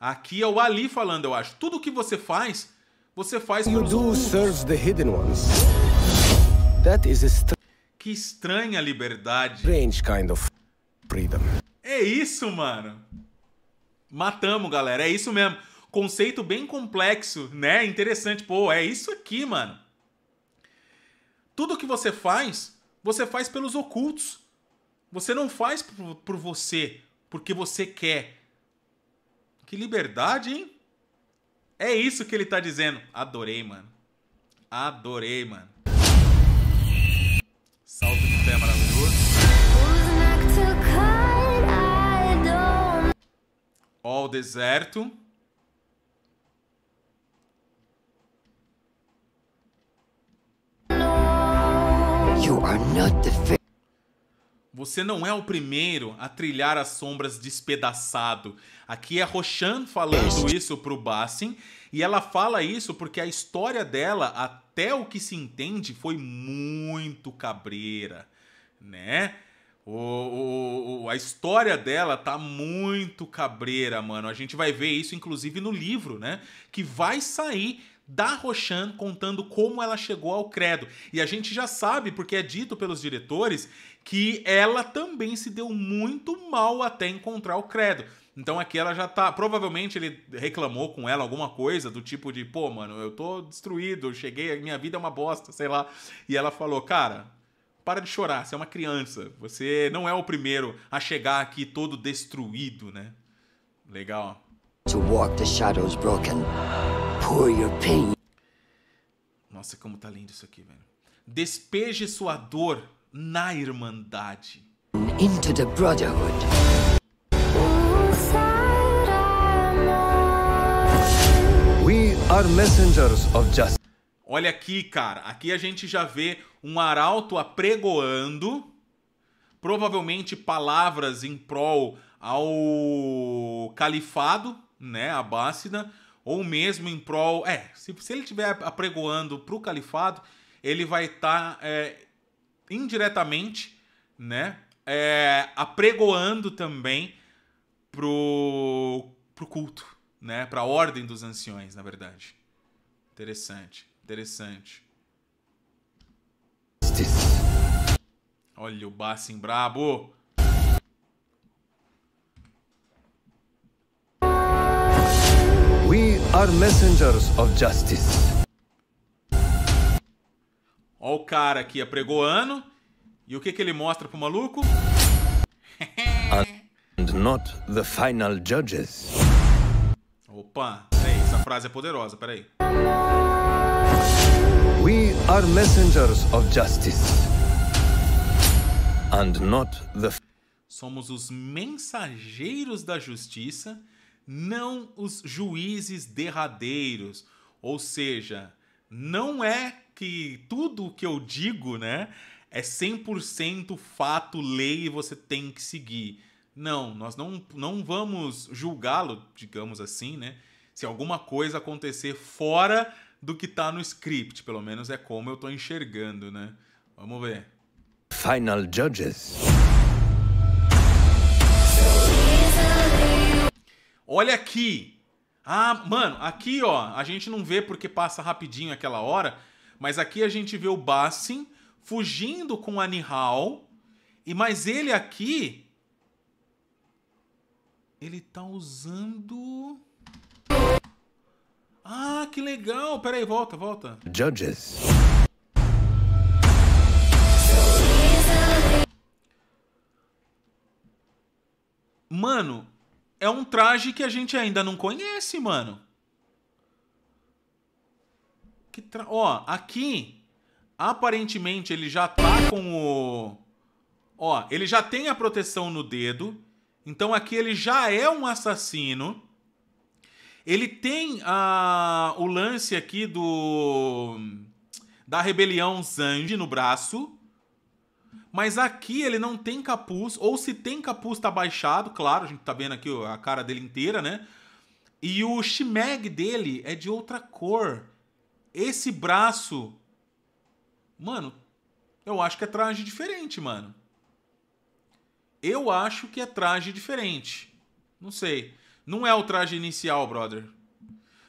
Aqui é o Ali falando, eu acho. Tudo que você faz, você faz you pelos do the hidden ones. That is que estranha liberdade. Strange kind of freedom. É isso, mano. Matamos, galera. É isso mesmo. Conceito bem complexo, né? Interessante. Pô, é isso aqui, mano. Tudo que você faz, você faz pelos ocultos. Você não faz por, por você, porque você quer. Que liberdade, hein? É isso que ele tá dizendo. Adorei, mano. Adorei, mano. Salto de pé maravilhoso. Ó o deserto. You are not the você não é o primeiro a trilhar as sombras despedaçado. Aqui é Roshan falando isso pro Bassin, e ela fala isso porque a história dela, até o que se entende, foi muito cabreira, né? O, o, a história dela tá muito cabreira, mano. A gente vai ver isso, inclusive, no livro, né? Que vai sair da Rochan contando como ela chegou ao credo. E a gente já sabe, porque é dito pelos diretores, que ela também se deu muito mal até encontrar o credo. Então aqui ela já tá. Provavelmente ele reclamou com ela alguma coisa do tipo de, pô, mano, eu tô destruído, eu cheguei, minha vida é uma bosta, sei lá. E ela falou, cara, para de chorar, você é uma criança. Você não é o primeiro a chegar aqui todo destruído, né? Legal. To walk the shadows broken. Nossa, como tá lindo isso aqui, velho. Despeje sua dor na irmandade. Into the brotherhood. We are messengers of justice. Olha aqui, cara. Aqui a gente já vê um arauto apregoando provavelmente palavras em prol ao califado, né, abássida, ou mesmo em prol. É, se, se ele estiver apregoando para o califado, ele vai estar tá, é, indiretamente, né, é, apregoando também pro, pro culto, né, para a ordem dos anciões, na verdade. Interessante, interessante. Olha o Bassin brabo. are messengers of justice. Ó o cara aqui apregoando. E o que, que ele mostra pro maluco? And not the final judges. Opa, peraí, essa frase é poderosa, peraí. We are messengers of justice. And not the Somos os mensageiros da justiça não os juízes derradeiros. Ou seja, não é que tudo o que eu digo, né, é 100% fato, lei e você tem que seguir. Não, nós não, não vamos julgá-lo, digamos assim, né, se alguma coisa acontecer fora do que está no script, pelo menos é como eu estou enxergando, né? Vamos ver. Final Judges. Olha aqui. Ah, mano, aqui ó, a gente não vê porque passa rapidinho aquela hora, mas aqui a gente vê o Bassin fugindo com o Anihal, e mas ele aqui ele tá usando Ah, que legal. Pera aí, volta, volta. Judges. Mano, é um traje que a gente ainda não conhece, mano. Tra... Ó, aqui, aparentemente, ele já tá com o... Ó, ele já tem a proteção no dedo. Então aqui ele já é um assassino. Ele tem a... Ah, o lance aqui do... Da rebelião Zange no braço. Mas aqui ele não tem capuz, ou se tem capuz, tá baixado, claro, a gente tá vendo aqui a cara dele inteira, né? E o shimeg dele é de outra cor. Esse braço. Mano, eu acho que é traje diferente, mano. Eu acho que é traje diferente. Não sei. Não é o traje inicial, brother.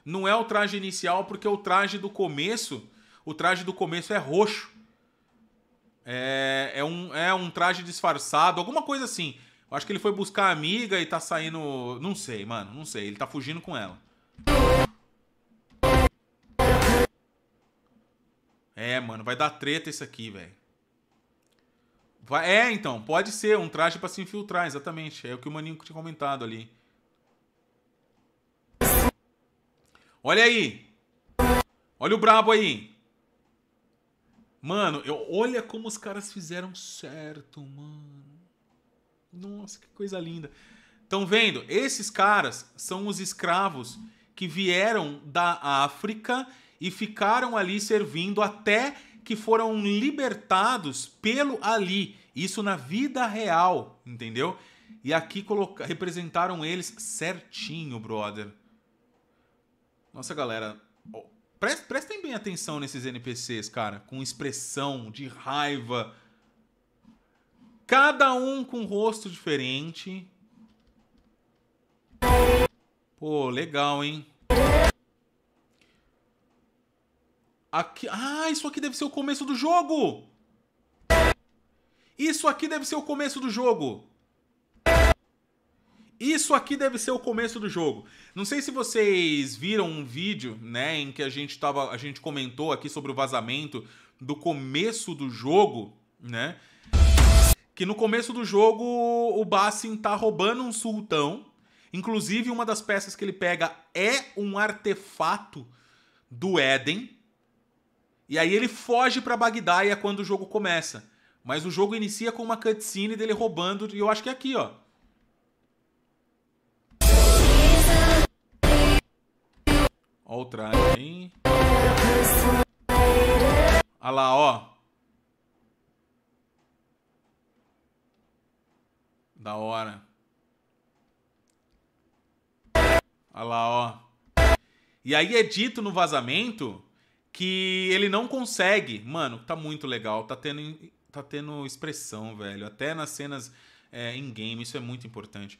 Não é o traje inicial, porque o traje do começo. O traje do começo é roxo. É, é, um, é um traje disfarçado, alguma coisa assim. Eu acho que ele foi buscar a amiga e tá saindo. Não sei, mano, não sei. Ele tá fugindo com ela. É, mano, vai dar treta isso aqui, velho. É, então, pode ser um traje para se infiltrar, exatamente. É o que o Maninho tinha comentado ali. Olha aí. Olha o brabo aí. Mano, eu, olha como os caras fizeram certo, mano. Nossa, que coisa linda. Estão vendo? Esses caras são os escravos que vieram da África e ficaram ali servindo até que foram libertados pelo Ali. Isso na vida real, entendeu? E aqui coloca... representaram eles certinho, brother. Nossa, galera, Prestem bem atenção nesses NPCs, cara, com expressão de raiva. Cada um com um rosto diferente. Pô, legal, hein? Aqui... Ah, isso aqui deve ser o começo do jogo! Isso aqui deve ser o começo do jogo! Isso aqui deve ser o começo do jogo. Não sei se vocês viram um vídeo, né, em que a gente tava, a gente comentou aqui sobre o vazamento do começo do jogo, né? Que no começo do jogo o Bassin tá roubando um sultão. Inclusive uma das peças que ele pega é um artefato do Éden. E aí ele foge para Bagdáia é quando o jogo começa. Mas o jogo inicia com uma cutscene dele roubando, e eu acho que é aqui, ó. Ó o traje, hein? Olha lá, ó. Da hora. Olha lá, ó. E aí é dito no vazamento que ele não consegue. Mano, tá muito legal. Tá tendo, tá tendo expressão, velho. Até nas cenas é, em game, isso é muito importante.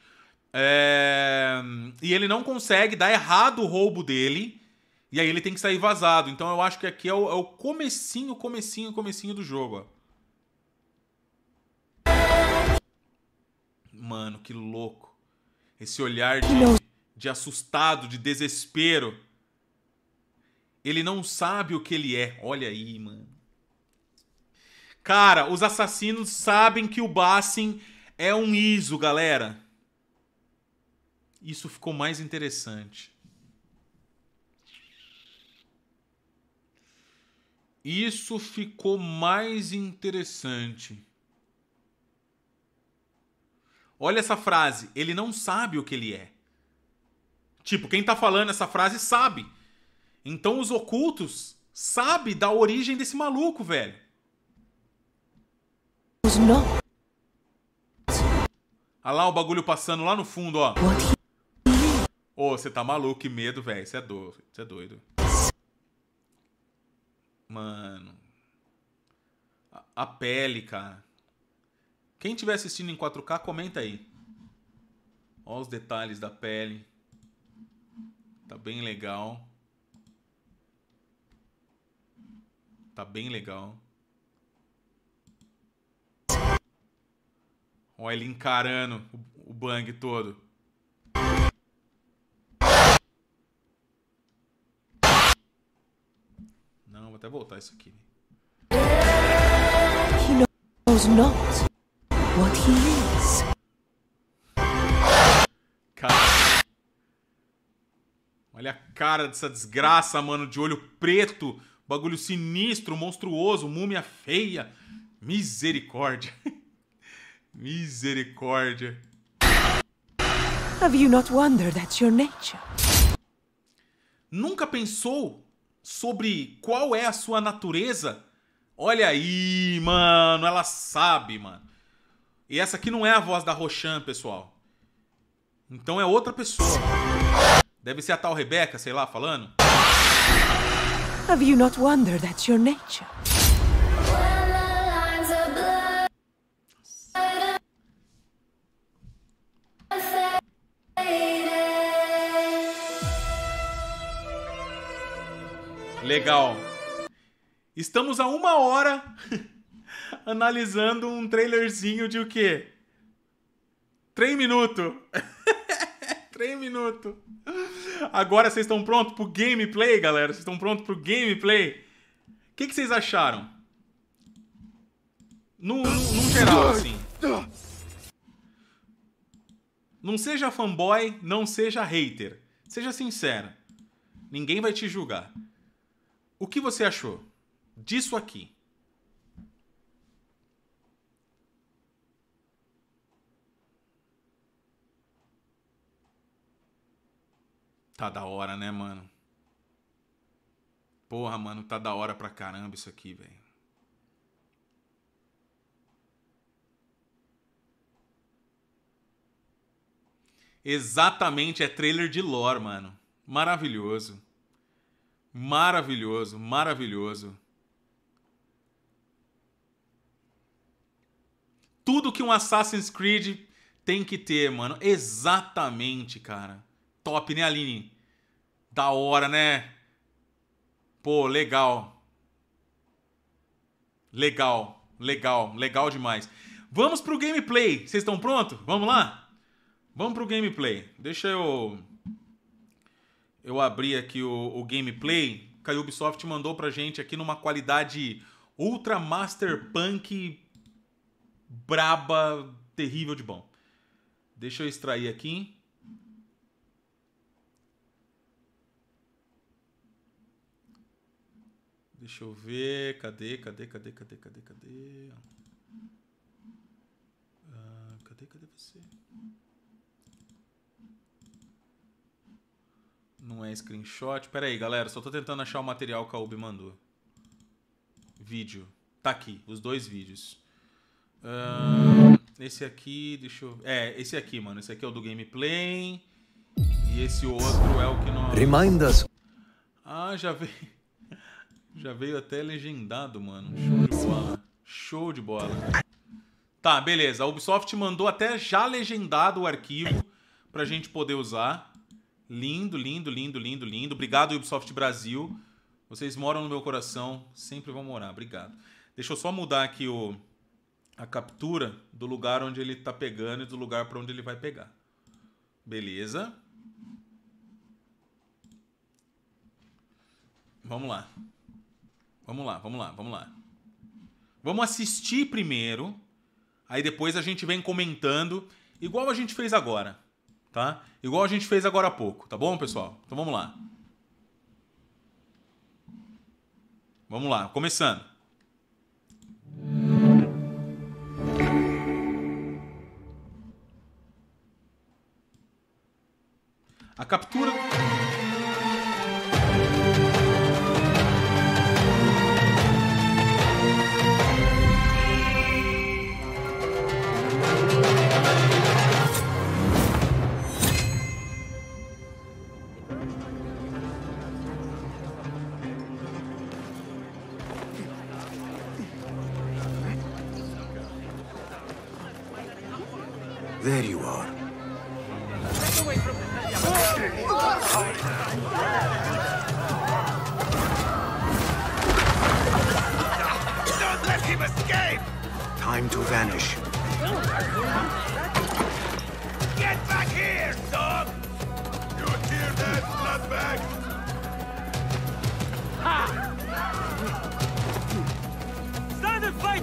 É... E ele não consegue, dá errado o roubo dele. E aí ele tem que sair vazado. Então eu acho que aqui é o, é o comecinho, comecinho, comecinho do jogo, ó. Mano, que louco. Esse olhar de, de assustado, de desespero. Ele não sabe o que ele é. Olha aí, mano. Cara, os assassinos sabem que o Bassin é um ISO, galera. Isso ficou mais interessante. Isso ficou mais interessante. Olha essa frase, ele não sabe o que ele é. Tipo, quem tá falando essa frase sabe. Então os ocultos sabe da origem desse maluco, velho. Olha lá o bagulho passando lá no fundo, ó. Ô, oh, você tá maluco, que medo, velho. Você é doido. Você é doido. Mano. A, pele, cara. Quem estiver assistindo em 4K, comenta aí. Olha os detalhes da pele. Tá bem legal. Tá bem legal. Olha ele encarando o bang todo. até voltar isso aqui. He knows not what he is. Cara. Olha a cara dessa desgraça, mano, de olho preto, bagulho sinistro, monstruoso, múmia feia. Misericórdia. <laughs> Misericórdia. Have you not wondered at your nature? Nunca pensou sobre qual é a sua natureza, olha aí, mano, ela sabe, mano. E essa aqui não é a voz da Roxanne, pessoal. Então é outra pessoa. Deve ser a tal Rebeca, sei lá, falando. Have you not wondered at your nature? Legal. Estamos a uma hora <laughs> analisando um trailerzinho de o quê? Três minutos. <laughs> Três minutos. Agora vocês estão prontos pro gameplay, galera? Vocês estão prontos pro gameplay? O que, que, vocês acharam? No, geral, assim. Não seja fanboy, não seja hater. Seja sincero. Ninguém vai te julgar. O que você achou disso aqui? Tá da hora, né, mano? Porra, mano, tá da hora pra caramba isso aqui, velho. Exatamente, é trailer de lore, mano. Maravilhoso. Maravilhoso, maravilhoso. Tudo que um Assassin's Creed tem que ter, mano. Exatamente, cara. Top, né, Aline? Da hora, né? Pô, legal. Legal, legal, legal demais. Vamos pro gameplay. Vocês estão prontos? Vamos lá? Vamos pro gameplay. Deixa eu eu abri aqui o, o gameplay que a Ubisoft mandou pra gente aqui numa qualidade ultra master punk braba, terrível de bom. Deixa eu extrair aqui. Deixa eu ver, cadê, cadê, cadê, cadê, cadê, cadê? cadê? Não é screenshot. Pera aí, galera. Só tô tentando achar o material que a Ubi mandou. Vídeo. Tá aqui, os dois vídeos. Uh, esse aqui, deixa eu... É, esse aqui, mano. Esse aqui é o do gameplay. E esse outro é o que nós... Remind us. Ah, já veio... <laughs> Já veio até legendado, mano. Show de bola. Show de bola. Tá, beleza. A Ubisoft mandou até já legendado o arquivo pra gente poder usar. Lindo, lindo, lindo, lindo, lindo. Obrigado, Ubisoft Brasil. Vocês moram no meu coração, sempre vão morar. Obrigado. Deixa eu só mudar aqui o, a captura do lugar onde ele está pegando e do lugar para onde ele vai pegar. Beleza. Vamos lá. Vamos lá, vamos lá, vamos lá. Vamos assistir primeiro, aí depois a gente vem comentando, igual a gente fez agora tá? Igual a gente fez agora há pouco, tá bom, pessoal? Então vamos lá. Vamos lá, começando. A captura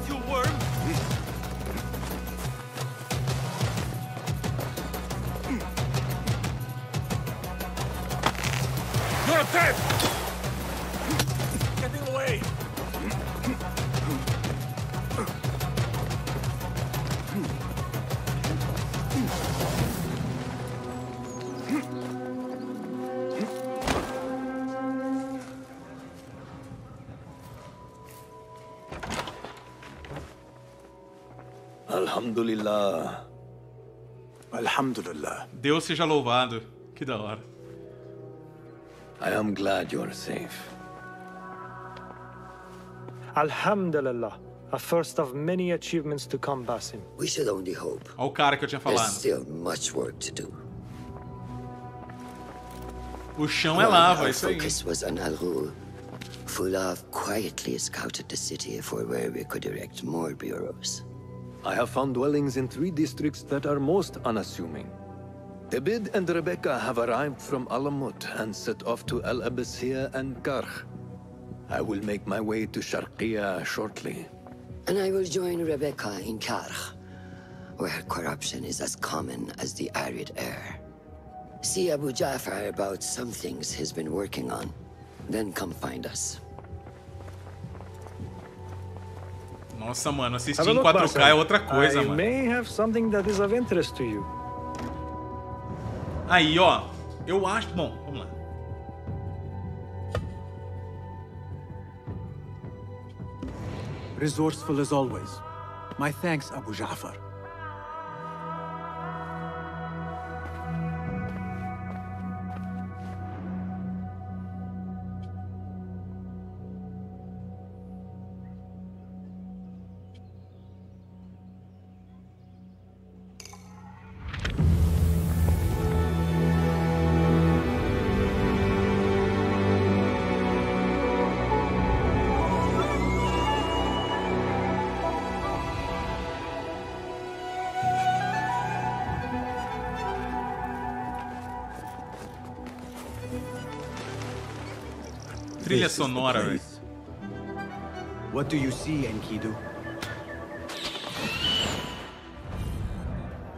you worm! You're dead! Deus seja louvado. Que da hora. I am glad you are safe. Alhamdulillah. A first of many achievements to come, Basim. We should only hope. Olha o cara que eu tinha falado. There's still much work to do. O chão é lava, isso aí. was on Al-Ghul. Fulav quietly scouted the city for where we could erect more bureaus. I have found dwellings in three districts that are most unassuming. Abid and Rebecca have arrived from Alamut and set off to Al Abbasia and Karch. I will make my way to Sharqiya shortly. And I will join Rebecca in Karch, where corruption is as common as the arid air. See Abu Jafar about some things he's been working on, then come find us. Nossa, mano, assistir em 4K é outra coisa, I mano. may have something that is of interest to you. Aí, ó. Eu acho. Bom, vamos lá. Resourceful as always. My thanks, Abu Jafar. trilha sonora, velho. What do you see, Enkidu?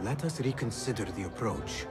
Let us reconsider the approach.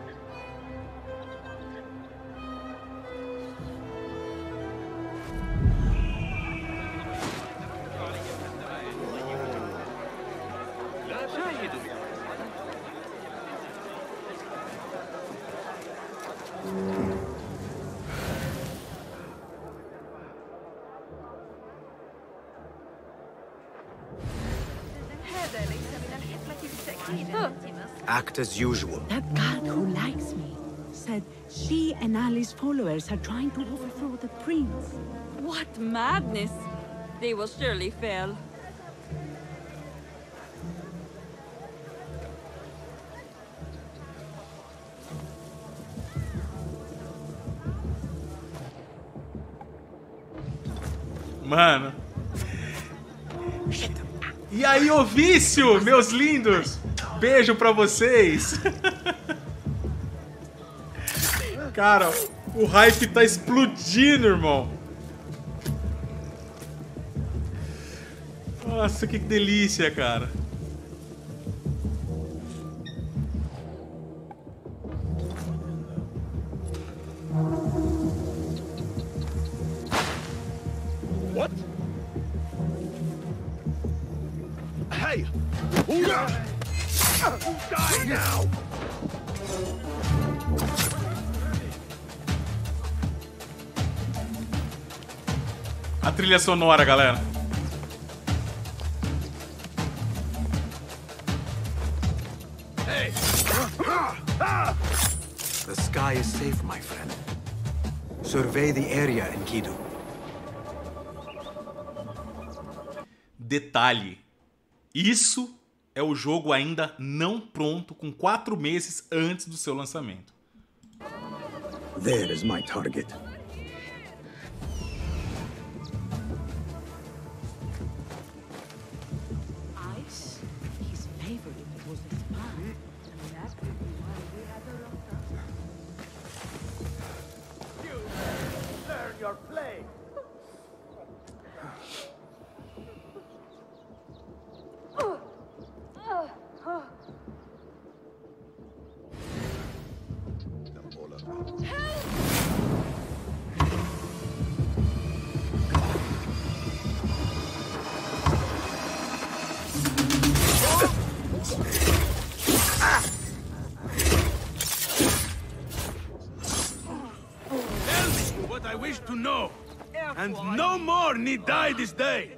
as usual. That girl who likes me said she and Ali's followers are trying to overthrow the prince. What madness! They will surely fail. Mano. E aí, Ovício, meus lindos? Beijo pra vocês! Cara, o hype tá explodindo, irmão. Nossa, que delícia, cara. trilha sonora, galera. The sky is safe, my friend. Survey the area, in Kido. Detalhe. Isso é o jogo ainda não pronto, com quatro meses antes do seu lançamento. There is my target. died this day.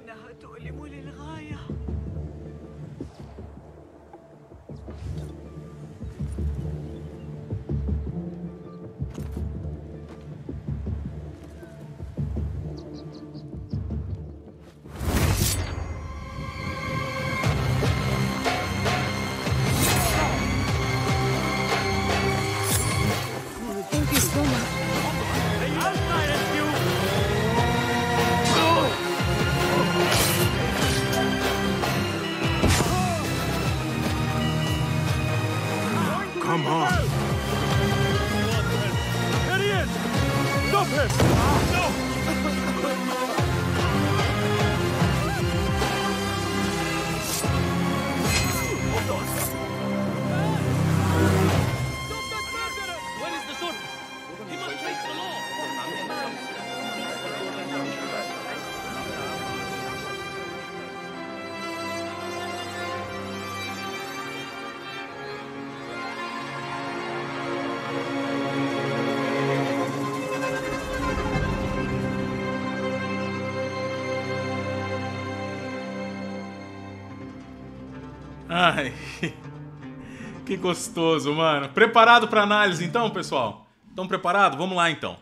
Que gostoso, mano. Preparado para análise então, pessoal? Estão preparados? Vamos lá então.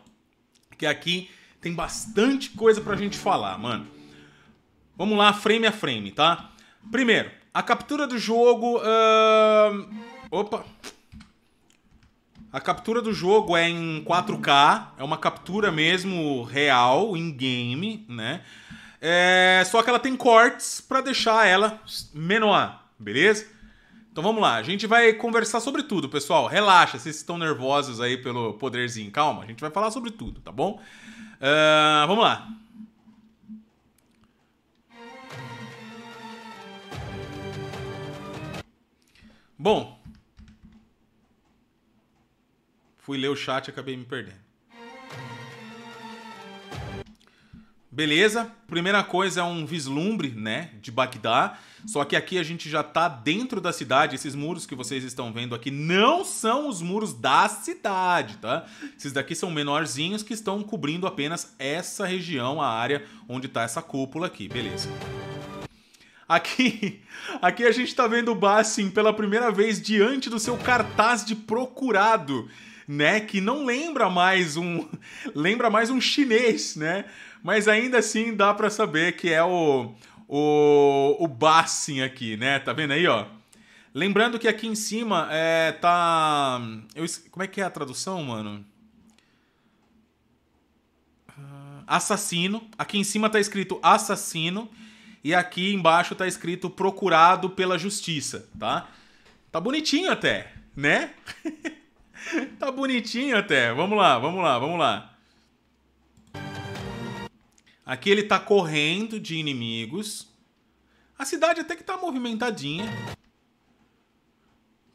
Que aqui tem bastante coisa pra gente falar, mano. Vamos lá, frame a frame, tá? Primeiro, a captura do jogo. Uh... Opa! A captura do jogo é em 4K, é uma captura mesmo real, in-game, né? É... Só que ela tem cortes para deixar ela menor, beleza? Então vamos lá, a gente vai conversar sobre tudo, pessoal. Relaxa, vocês estão nervosos aí pelo poderzinho, calma. A gente vai falar sobre tudo, tá bom? Uh, vamos lá. Bom. Fui ler o chat e acabei me perdendo. Beleza? Primeira coisa é um vislumbre, né, de Bagdá. Só que aqui a gente já tá dentro da cidade. Esses muros que vocês estão vendo aqui não são os muros da cidade, tá? Esses daqui são menorzinhos que estão cobrindo apenas essa região, a área onde tá essa cúpula aqui, beleza? Aqui, <laughs> aqui a gente tá vendo o Bassin pela primeira vez diante do seu cartaz de procurado, né? Que não lembra mais um, <laughs> lembra mais um chinês, né? mas ainda assim dá para saber que é o, o, o Bassin aqui, né? Tá vendo aí, ó? Lembrando que aqui em cima é, tá. Eu, como é que é a tradução, mano? Ah, assassino. Aqui em cima está escrito assassino e aqui embaixo está escrito procurado pela justiça, tá? Tá bonitinho até, né? <laughs> tá bonitinho até. Vamos lá, vamos lá, vamos lá. Aqui ele tá correndo de inimigos. A cidade até que tá movimentadinha.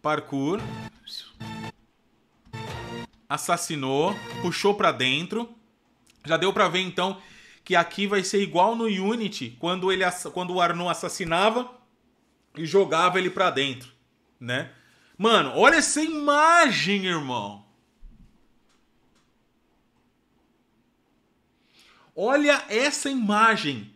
Parkour. Assassinou, puxou para dentro. Já deu para ver então que aqui vai ser igual no Unity, quando ele quando o Arnon assassinava e jogava ele para dentro, né? Mano, olha essa imagem, irmão. Olha essa imagem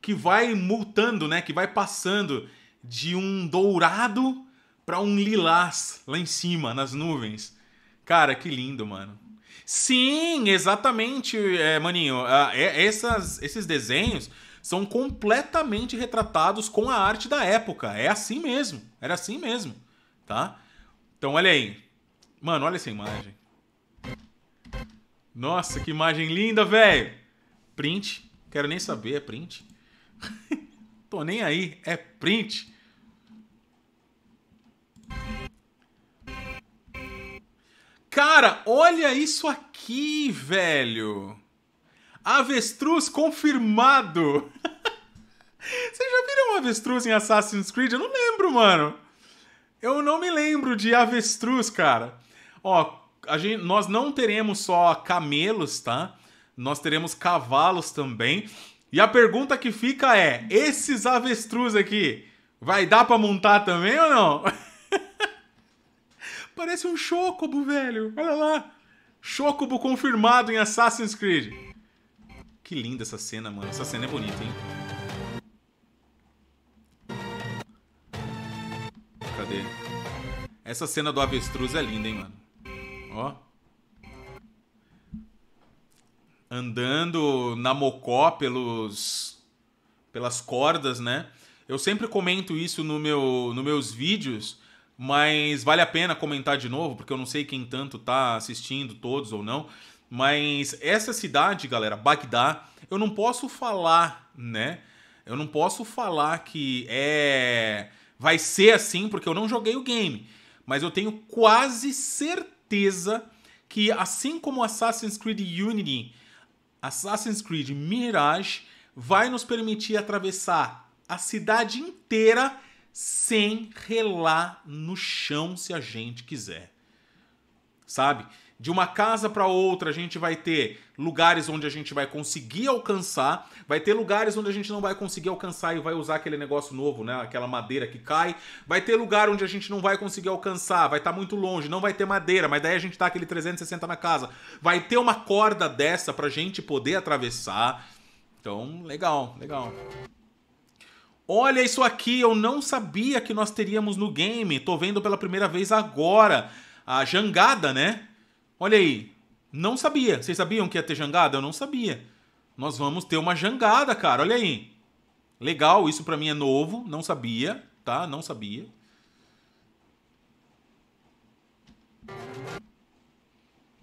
que vai multando, né? Que vai passando de um dourado para um lilás lá em cima, nas nuvens. Cara, que lindo, mano. Sim, exatamente, é, maninho. Ah, é, essas, esses desenhos são completamente retratados com a arte da época. É assim mesmo. Era assim mesmo, tá? Então, olha aí. Mano, olha essa imagem. Nossa, que imagem linda, velho. Print. Quero nem saber, é print. <laughs> Tô nem aí, é print. Cara, olha isso aqui, velho. Avestruz confirmado. <laughs> Vocês já viram avestruz em Assassin's Creed? Eu não lembro, mano. Eu não me lembro de avestruz, cara. Ó, a gente, nós não teremos só camelos, tá? nós teremos cavalos também. E a pergunta que fica é: esses avestruz aqui, vai dar para montar também ou não? <laughs> Parece um chocobo, velho. Olha lá. Chocobo confirmado em Assassin's Creed. Que linda essa cena, mano. Essa cena é bonita, hein? Cadê? Essa cena do avestruz é linda, hein, mano? Ó andando na mocó pelos pelas cordas, né? Eu sempre comento isso no meu no meus vídeos, mas vale a pena comentar de novo, porque eu não sei quem tanto tá assistindo todos ou não, mas essa cidade, galera, Bagdá, eu não posso falar, né? Eu não posso falar que é vai ser assim porque eu não joguei o game, mas eu tenho quase certeza que assim como Assassin's Creed Unity Assassin's Creed Mirage vai nos permitir atravessar a cidade inteira sem relar no chão se a gente quiser. Sabe? De uma casa para outra, a gente vai ter lugares onde a gente vai conseguir alcançar, vai ter lugares onde a gente não vai conseguir alcançar e vai usar aquele negócio novo, né? Aquela madeira que cai. Vai ter lugar onde a gente não vai conseguir alcançar, vai estar tá muito longe, não vai ter madeira, mas daí a gente tá aquele 360 na casa. Vai ter uma corda dessa pra gente poder atravessar. Então, legal, legal. Olha isso aqui, eu não sabia que nós teríamos no game. Tô vendo pela primeira vez agora. A jangada, né? Olha aí, não sabia. Vocês sabiam que ia ter jangada? Eu não sabia. Nós vamos ter uma jangada, cara. Olha aí. Legal, isso para mim é novo, não sabia, tá? Não sabia.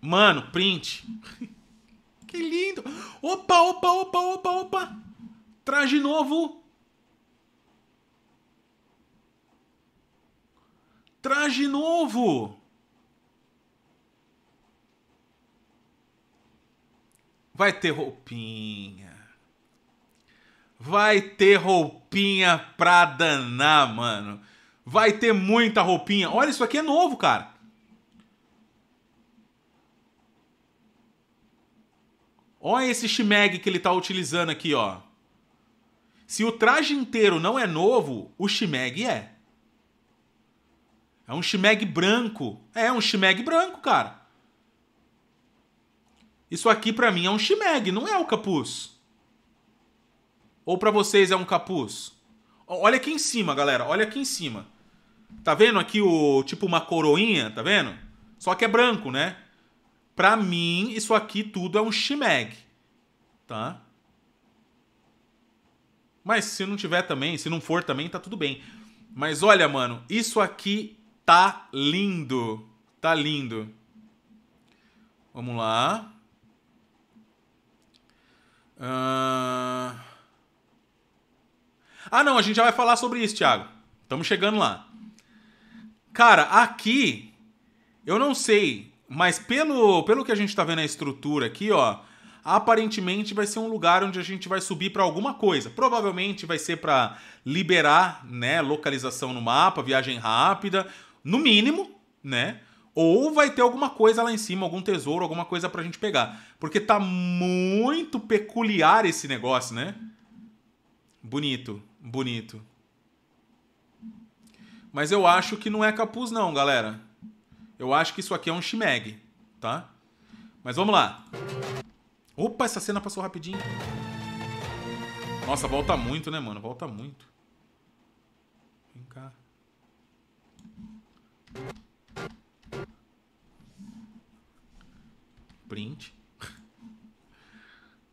Mano, print. <laughs> que lindo. Opa, opa, opa, opa, opa. Traje novo. Traje novo. Vai ter roupinha. Vai ter roupinha pra danar, mano. Vai ter muita roupinha. Olha, isso aqui é novo, cara. Olha esse shimeg que ele tá utilizando aqui, ó. Se o traje inteiro não é novo, o shimeg é. É um shimeg branco. É um shimeg branco, cara. Isso aqui para mim é um shimeg, não é o capuz. Ou para vocês é um capuz? Olha aqui em cima, galera. Olha aqui em cima. Tá vendo aqui o tipo uma coroinha, tá vendo? Só que é branco, né? Para mim, isso aqui tudo é um shimeg, tá? Mas se não tiver também, se não for também, tá tudo bem. Mas olha, mano, isso aqui tá lindo. Tá lindo. Vamos lá. Ah, não, a gente já vai falar sobre isso, Thiago. Estamos chegando lá. Cara, aqui, eu não sei, mas pelo, pelo que a gente está vendo a estrutura aqui, ó, aparentemente vai ser um lugar onde a gente vai subir para alguma coisa. Provavelmente vai ser para liberar, né, localização no mapa, viagem rápida, no mínimo, né? Ou vai ter alguma coisa lá em cima, algum tesouro, alguma coisa pra gente pegar. Porque tá muito peculiar esse negócio, né? Bonito, bonito. Mas eu acho que não é capuz não, galera. Eu acho que isso aqui é um shimeg, tá? Mas vamos lá. Opa, essa cena passou rapidinho. Nossa, volta muito, né, mano? Volta muito. print. <laughs>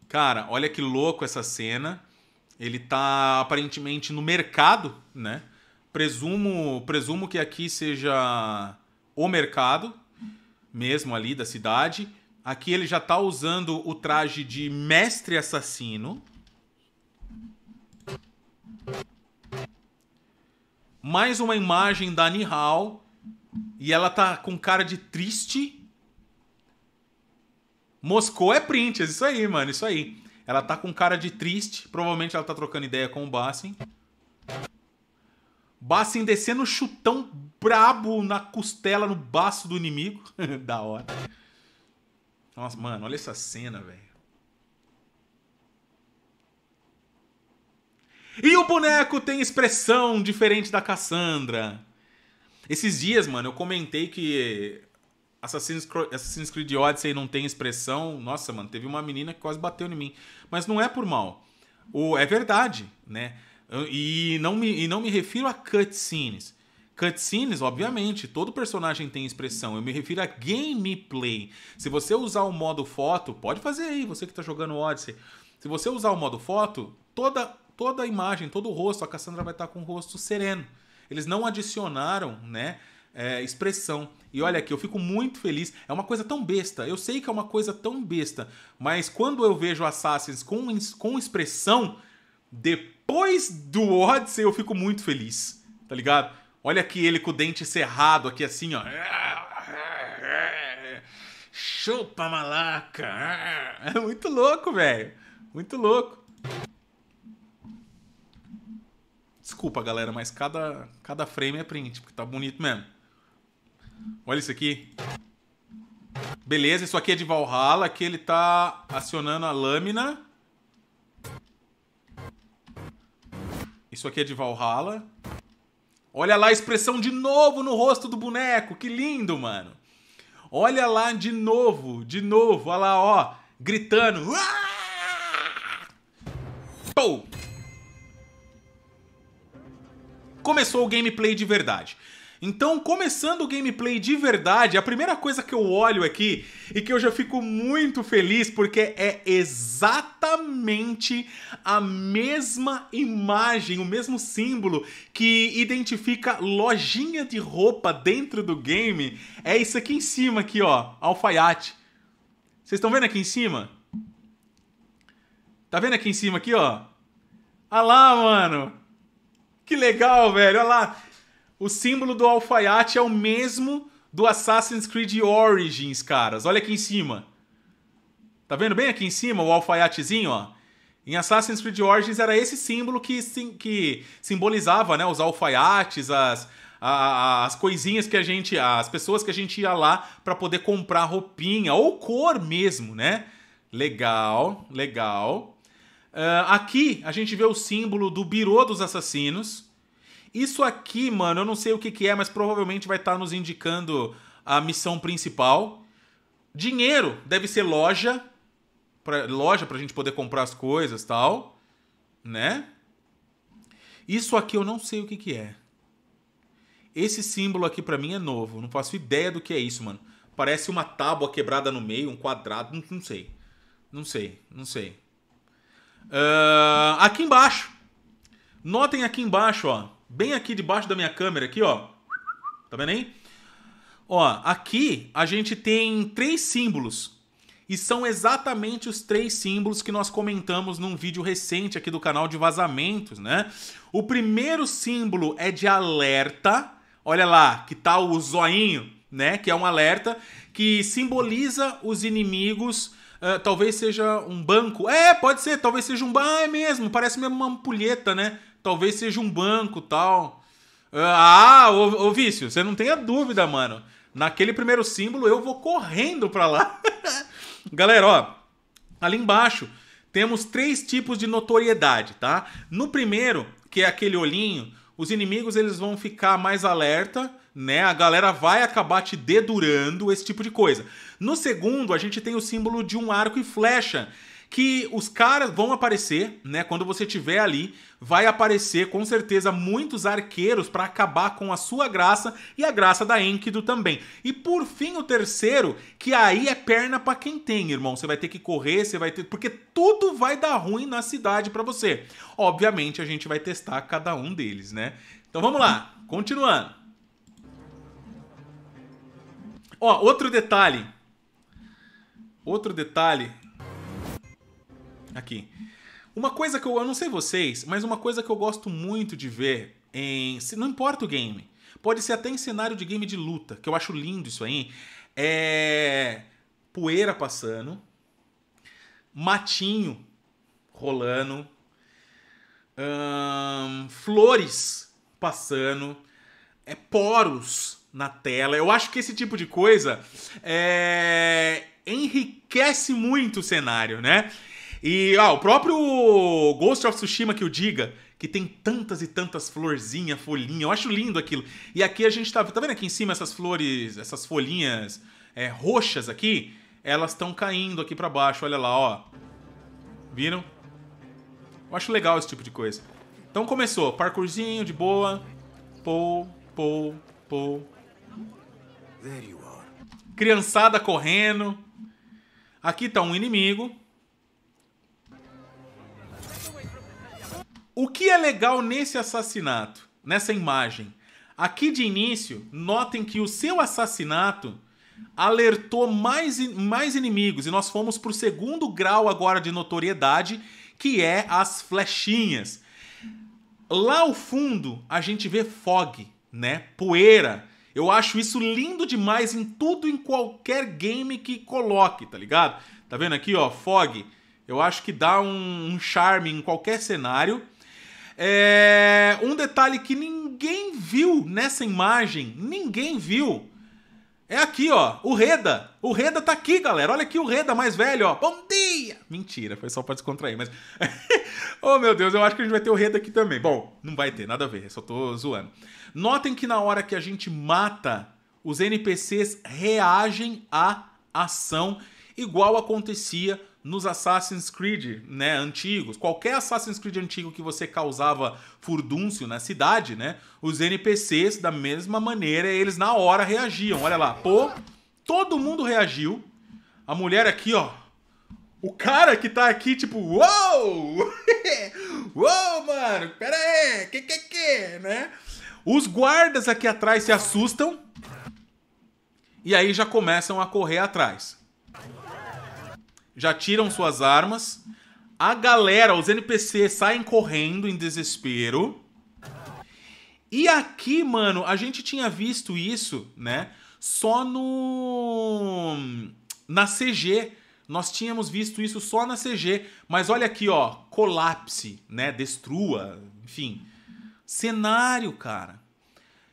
Cara, olha que louco essa cena. Ele tá aparentemente no mercado, né? Presumo, presumo que aqui seja o mercado mesmo ali da cidade. Aqui ele já tá usando o traje de mestre assassino. Mais uma imagem da Nihal e ela tá com cara de triste Moscou é print, é isso aí, mano, isso aí. Ela tá com cara de triste, provavelmente ela tá trocando ideia com o Bassin. Bassin descendo chutão brabo na costela, no baço do inimigo. <laughs> da hora. Nossa, mano, olha essa cena, velho. E o boneco tem expressão diferente da Cassandra. Esses dias, mano, eu comentei que Assassin's Creed, Assassin's Creed Odyssey não tem expressão. Nossa, mano, teve uma menina que quase bateu em mim. Mas não é por mal. O, é verdade, né? E não, me, e não me refiro a cutscenes. Cutscenes, obviamente, todo personagem tem expressão. Eu me refiro a gameplay. Se você usar o modo foto, pode fazer aí, você que está jogando Odyssey. Se você usar o modo foto, toda, toda a imagem, todo o rosto, a Cassandra vai estar tá com o rosto sereno. Eles não adicionaram, né? é, expressão. E olha aqui, eu fico muito feliz. É uma coisa tão besta. Eu sei que é uma coisa tão besta. Mas quando eu vejo Assassins com, com expressão, depois do Odyssey eu fico muito feliz. Tá ligado? Olha aqui ele com o dente cerrado aqui assim, ó. Chupa malaca. É muito louco, velho. Muito louco. Desculpa, galera, mas cada, cada frame é print, porque tá bonito mesmo. Olha isso aqui. Beleza, isso aqui é de Valhalla, aqui ele tá acionando a lâmina. Isso aqui é de Valhalla. Olha lá a expressão de novo no rosto do boneco, que lindo, mano. Olha lá de novo, de novo, olha lá, ó, gritando. Começou o gameplay de verdade. Então, começando o gameplay de verdade, a primeira coisa que eu olho aqui e que eu já fico muito feliz porque é exatamente a mesma imagem, o mesmo símbolo que identifica lojinha de roupa dentro do game. É isso aqui em cima aqui, ó, alfaiate. Vocês estão vendo aqui em cima? Tá vendo aqui em cima aqui, ó? Olha lá, mano. Que legal, velho. Olha lá o símbolo do alfaiate é o mesmo do Assassin's Creed Origins, caras. Olha aqui em cima. Tá vendo bem aqui em cima o alfaiatezinho, ó? Em Assassin's Creed Origins era esse símbolo que, sim, que simbolizava né, os alfaiates, as, a, as coisinhas que a gente. as pessoas que a gente ia lá para poder comprar roupinha ou cor mesmo, né? Legal, legal. Uh, aqui a gente vê o símbolo do birô dos assassinos. Isso aqui, mano, eu não sei o que, que é, mas provavelmente vai estar tá nos indicando a missão principal. Dinheiro deve ser loja. Pra, loja pra gente poder comprar as coisas tal. Né? Isso aqui eu não sei o que, que é. Esse símbolo aqui para mim é novo. Não faço ideia do que é isso, mano. Parece uma tábua quebrada no meio, um quadrado. Não, não sei. Não sei. Não sei. Uh, aqui embaixo. Notem aqui embaixo, ó bem aqui debaixo da minha câmera, aqui, ó. Tá vendo aí? Ó, aqui a gente tem três símbolos. E são exatamente os três símbolos que nós comentamos num vídeo recente aqui do canal de vazamentos, né? O primeiro símbolo é de alerta. Olha lá, que tal tá o zoinho, né? Que é um alerta que simboliza os inimigos Uh, talvez seja um banco. É, pode ser, talvez seja um banco. Ah, é mesmo, parece mesmo uma ampulheta, né? talvez seja um banco tal. Ah, ô, ô Vício, você não tenha dúvida, mano. Naquele primeiro símbolo eu vou correndo para lá. <laughs> Galera, ó, ali embaixo temos três tipos de notoriedade, tá? No primeiro, que é aquele olhinho, os inimigos eles vão ficar mais alerta, né? A galera vai acabar te dedurando, esse tipo de coisa. No segundo, a gente tem o símbolo de um arco e flecha, que os caras vão aparecer, né? Quando você tiver ali, vai aparecer com certeza muitos arqueiros para acabar com a sua graça e a graça da Enkidu também. E por fim o terceiro, que aí é perna para quem tem, irmão. Você vai ter que correr, você vai ter porque tudo vai dar ruim na cidade para você. Obviamente a gente vai testar cada um deles, né? Então vamos lá, continuando. Ó, outro detalhe. Outro detalhe aqui. Uma coisa que eu, eu não sei vocês, mas uma coisa que eu gosto muito de ver em. Não importa o game. Pode ser até em cenário de game de luta, que eu acho lindo isso aí. É. Poeira passando. Matinho rolando. Hum, flores passando. É poros na tela. Eu acho que esse tipo de coisa é, enriquece muito o cenário, né? E ah, o próprio Ghost of Tsushima que o diga, que tem tantas e tantas florzinhas, folhinha, eu acho lindo aquilo. E aqui a gente tá, tá vendo aqui em cima essas flores, essas folhinhas é, roxas aqui, elas estão caindo aqui para baixo, olha lá, ó. Viram? Eu acho legal esse tipo de coisa. Então começou, parkourzinho de boa. Pou, pou, pou. Criançada correndo. Aqui tá um inimigo. O que é legal nesse assassinato, nessa imagem? Aqui de início, notem que o seu assassinato alertou mais, mais inimigos e nós fomos para o segundo grau agora de notoriedade, que é as flechinhas. Lá ao fundo, a gente vê fog, né? Poeira. Eu acho isso lindo demais em tudo em qualquer game que coloque, tá ligado? Tá vendo aqui, ó, fog. Eu acho que dá um, um charme em qualquer cenário. É... Um detalhe que ninguém viu nessa imagem, ninguém viu, é aqui, ó, o Reda. O Reda tá aqui, galera. Olha aqui o Reda mais velho, ó. Bom dia! Mentira, foi só pra descontrair, mas... <laughs> oh, meu Deus, eu acho que a gente vai ter o Reda aqui também. Bom, não vai ter, nada a ver, só tô zoando. Notem que na hora que a gente mata, os NPCs reagem à ação igual acontecia nos Assassin's Creed, né, antigos, qualquer Assassin's Creed antigo que você causava furdúncio na cidade, né, os NPCs da mesma maneira, eles na hora reagiam. Olha lá, pô, todo mundo reagiu. A mulher aqui, ó, o cara que tá aqui, tipo, uou! <laughs> uou, mano, pera aí, que que que, né? Os guardas aqui atrás se assustam e aí já começam a correr atrás já tiram suas armas. A galera, os NPCs saem correndo em desespero. E aqui, mano, a gente tinha visto isso, né? Só no na CG. Nós tínhamos visto isso só na CG, mas olha aqui, ó, colapse, né? Destrua, enfim. Cenário, cara.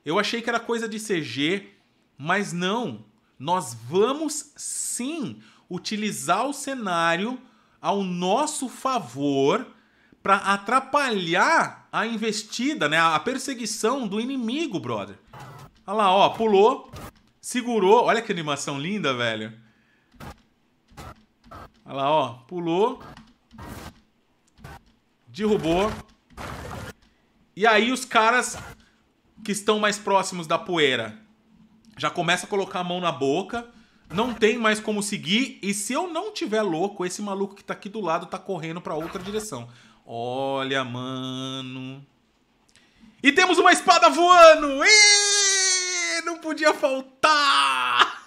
Eu achei que era coisa de CG, mas não. Nós vamos sim utilizar o cenário ao nosso favor para atrapalhar a investida, né? A perseguição do inimigo, brother. Olha lá, ó, pulou, segurou. Olha que animação linda, velho. Olha lá, ó, pulou, derrubou. E aí os caras que estão mais próximos da poeira já começa a colocar a mão na boca não tem mais como seguir. E se eu não tiver louco, esse maluco que tá aqui do lado tá correndo para outra direção. Olha, mano. E temos uma espada voando! E não podia faltar! <laughs>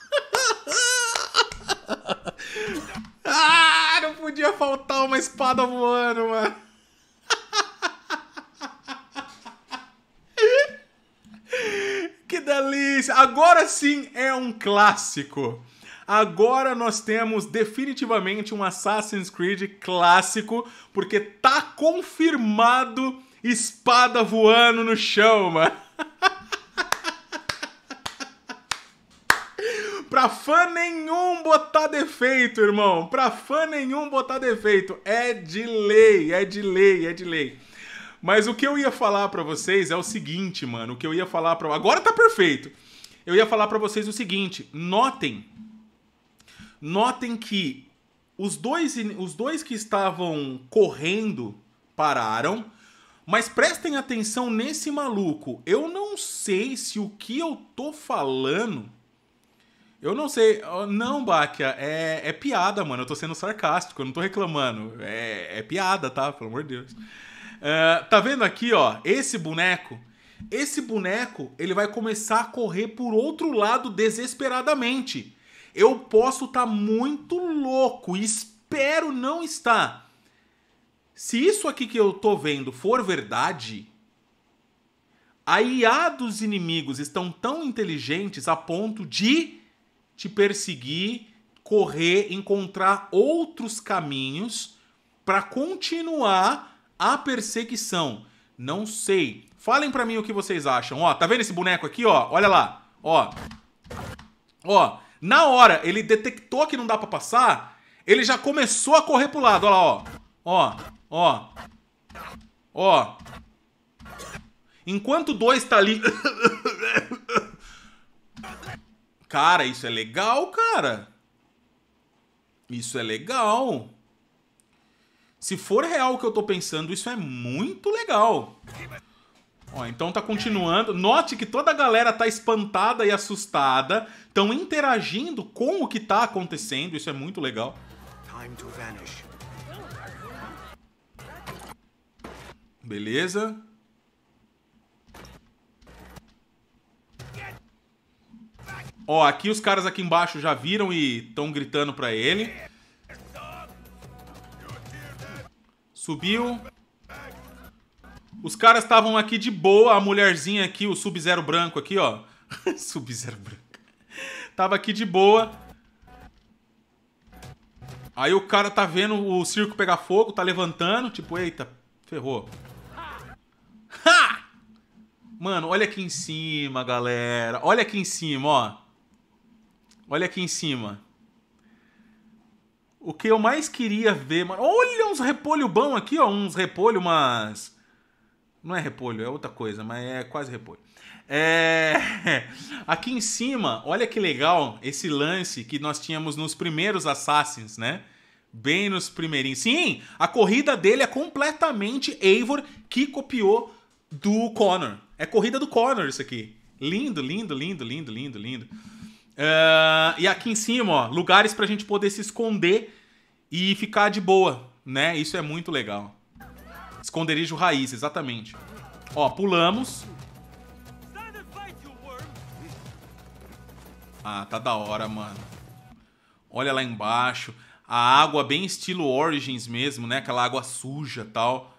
ah, não podia faltar uma espada voando, mano. <laughs> que delícia! Agora sim é um clássico agora nós temos definitivamente um Assassin's Creed clássico, porque tá confirmado espada voando no chão, mano. <laughs> pra fã nenhum botar defeito, irmão. Pra fã nenhum botar defeito. É de lei, é de lei, é de lei. Mas o que eu ia falar para vocês é o seguinte, mano. O que eu ia falar para agora tá perfeito. Eu ia falar para vocês o seguinte. Notem Notem que os dois, os dois que estavam correndo pararam. Mas prestem atenção nesse maluco. Eu não sei se o que eu tô falando. Eu não sei. Não, Bakia é, é piada, mano. Eu tô sendo sarcástico, eu não tô reclamando. É, é piada, tá? Pelo amor de Deus. Uh, tá vendo aqui, ó? Esse boneco. Esse boneco, ele vai começar a correr por outro lado desesperadamente. Eu posso estar tá muito louco e espero não estar. Se isso aqui que eu tô vendo for verdade, a IA dos inimigos estão tão inteligentes a ponto de te perseguir, correr, encontrar outros caminhos para continuar a perseguição. Não sei. Falem para mim o que vocês acham. Ó, tá vendo esse boneco aqui, ó? Olha lá. Ó. Ó, na hora, ele detectou que não dá para passar, ele já começou a correr pro lado. Olha lá, ó. Ó, ó. Ó. Enquanto o 2 tá ali. cara, isso é legal, cara. Isso é legal. Se for real o que eu tô pensando, isso é muito legal. Ó, então tá continuando. Note que toda a galera tá espantada e assustada, estão interagindo com o que tá acontecendo, isso é muito legal. Beleza. Ó, aqui os caras aqui embaixo já viram e estão gritando pra ele. Subiu. Os caras estavam aqui de boa, a mulherzinha aqui, o Sub-Zero branco aqui, ó. <laughs> Sub-Zero branco. Tava aqui de boa. Aí o cara tá vendo o circo pegar fogo, tá levantando, tipo, eita, ferrou. <laughs> Ha! Mano, olha aqui em cima, galera. Olha aqui em cima, ó. Olha aqui em cima. O que eu mais queria ver, mano. Olha uns repolho bom aqui, ó. Uns repolho, umas. Não é repolho, é outra coisa, mas é quase repolho. É... <laughs> Aqui em cima, olha que legal esse lance que nós tínhamos nos primeiros Assassins, né? Bem nos primeirinhos. Sim, a corrida dele é completamente Eivor, que copiou do Connor. É corrida do Connor isso aqui. Lindo, lindo, lindo, lindo, lindo, lindo. Uh... e aqui em cima, ó, lugares pra gente poder se esconder e ficar de boa, né? Isso é muito legal. Esconderijo raiz, exatamente. Ó, pulamos. Ah, tá da hora, mano. Olha lá embaixo. A água bem estilo Origins mesmo, né? Aquela água suja tal.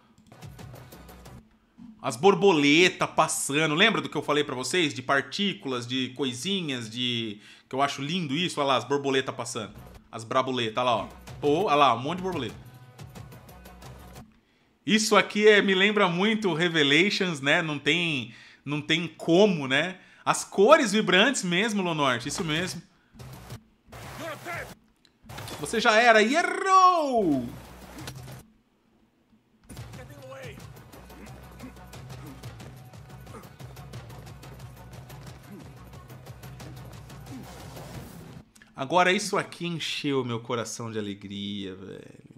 As borboletas passando. Lembra do que eu falei para vocês? De partículas, de coisinhas, de... Que eu acho lindo isso. Olha lá, as borboletas passando. As braboletas, olha lá, ó. oh, olha lá, um monte de borboleta. Isso aqui é, me lembra muito Revelations, né? Não tem, não tem como, né? As cores vibrantes mesmo, Lonorte, isso mesmo. Você já era e errou! Agora isso aqui encheu meu coração de alegria, velho.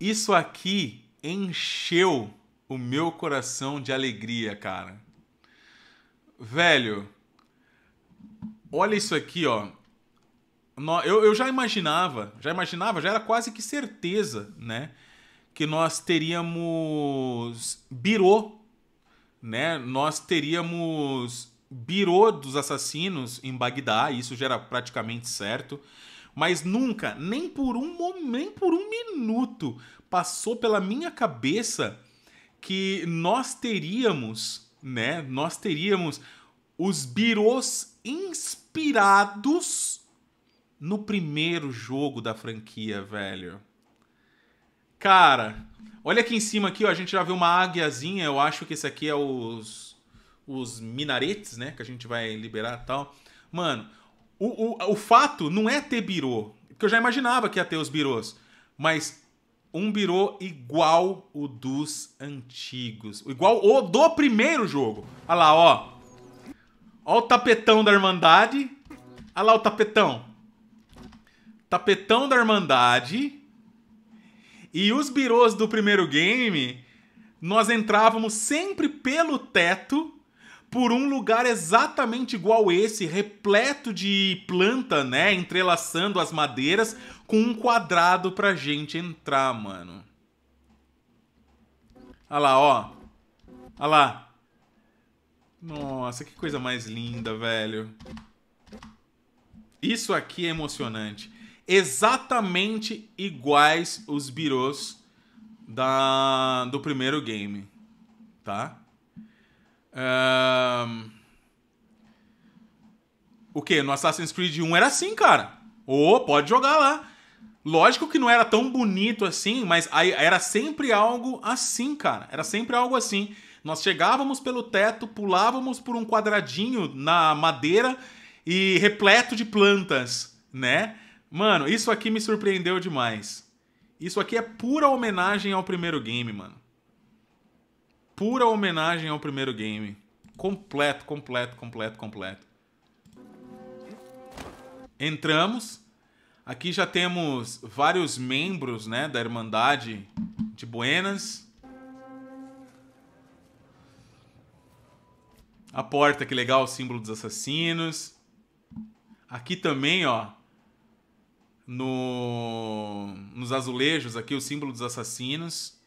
Isso aqui encheu o meu coração de alegria, cara. Velho, olha isso aqui, ó. Eu, eu já imaginava, já imaginava, já era quase que certeza, né? Que nós teríamos birô, né? Nós teríamos birô dos assassinos em Bagdá, isso já era praticamente certo mas nunca, nem por um momento, por um minuto, passou pela minha cabeça que nós teríamos, né? Nós teríamos os birôs inspirados no primeiro jogo da franquia, velho. Cara, olha aqui em cima aqui, ó, a gente já viu uma águiazinha, eu acho que esse aqui é os os minaretes, né, que a gente vai liberar, tal. Mano, o, o, o fato não é ter birô, porque eu já imaginava que ia ter os birôs, mas um birô igual o dos antigos, igual o do primeiro jogo. Olha lá, ó. Ó o tapetão da Irmandade. Olha lá o tapetão. Tapetão da Irmandade. E os birôs do primeiro game, nós entrávamos sempre pelo teto por um lugar exatamente igual esse, repleto de planta, né, entrelaçando as madeiras, com um quadrado pra gente entrar, mano. Olha lá, ó. Olha lá. Nossa, que coisa mais linda, velho. Isso aqui é emocionante. Exatamente iguais os birôs da... do primeiro game, tá? O que? No Assassin's Creed 1 era assim, cara. Ô, oh, pode jogar lá. Lógico que não era tão bonito assim, mas era sempre algo assim, cara. Era sempre algo assim. Nós chegávamos pelo teto, pulávamos por um quadradinho na madeira e repleto de plantas, né? Mano, isso aqui me surpreendeu demais. Isso aqui é pura homenagem ao primeiro game, mano pura homenagem ao primeiro game. Completo, completo, completo, completo. Entramos. Aqui já temos vários membros né, da Irmandade de Buenas. A porta, que legal, o símbolo dos assassinos. Aqui também, ó. No, nos azulejos, aqui o símbolo dos assassinos.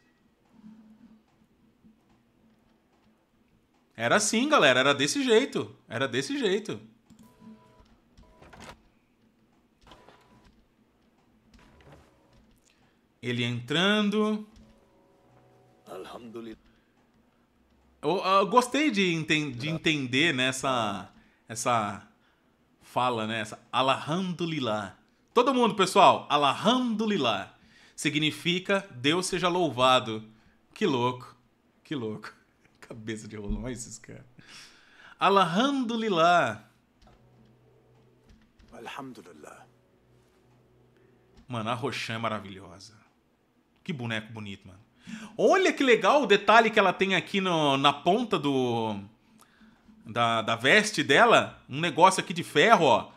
Era assim, galera. Era desse jeito. Era desse jeito. Ele entrando. Eu, eu gostei de, enten de entender nessa né, essa fala, né? Essa Alhamdulillah. Todo mundo, pessoal, Alhamdulillah significa Deus seja louvado. Que louco, que louco. Cabeça de rolão, esses caras. Alhamdulillah. Alhamdulillah. Mano, a Roxanne é maravilhosa. Que boneco bonito, mano. Olha que legal o detalhe que ela tem aqui no, na ponta do da, da veste dela. Um negócio aqui de ferro, ó.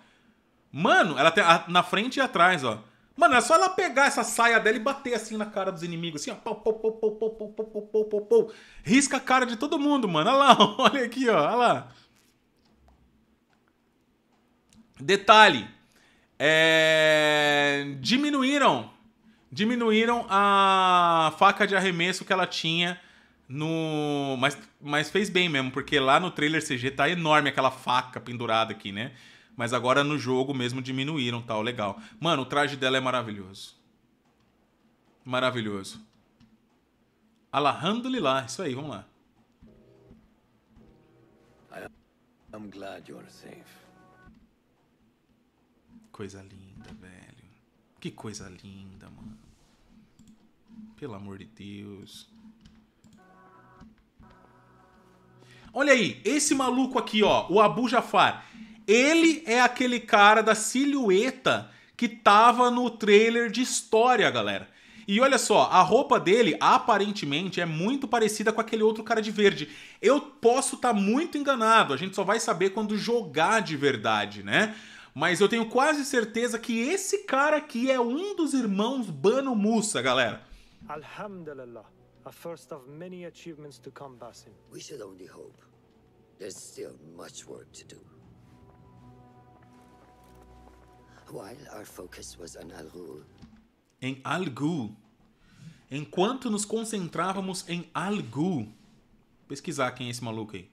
Mano, ela tem a, na frente e atrás, ó. Mano, é só ela pegar essa saia dela e bater assim na cara dos inimigos, assim, ó. Pou, pou, pou, pou, pou, pou, pou, pou, pou, pou. Risca a cara de todo mundo, mano. Olha lá, <laughs> olha aqui, ó. Olha lá. Detalhe. É... Diminuíram. Diminuíram a faca de arremesso que ela tinha no. Mas, mas fez bem mesmo, porque lá no trailer CG tá enorme aquela faca pendurada aqui, né? Mas agora no jogo mesmo diminuíram tal. Tá, legal. Mano, o traje dela é maravilhoso. Maravilhoso. Alhamdulillah. Isso aí, vamos lá. I'm glad you're safe. Coisa linda, velho. Que coisa linda, mano. Pelo amor de Deus. Olha aí, esse maluco aqui, ó, o Abu Jafar. Ele é aquele cara da silhueta que tava no trailer de história, galera. E olha só, a roupa dele aparentemente é muito parecida com aquele outro cara de verde. Eu posso estar tá muito enganado, a gente só vai saber quando jogar de verdade, né? Mas eu tenho quase certeza que esse cara aqui é um dos irmãos Banu Musa, galera. Alhamdulillah, a first of many achievements to come, Basim. We should only hope. There's still much work to do. Em Algu. Enquanto nos concentrávamos em Algu. Pesquisar quem é esse maluco aí.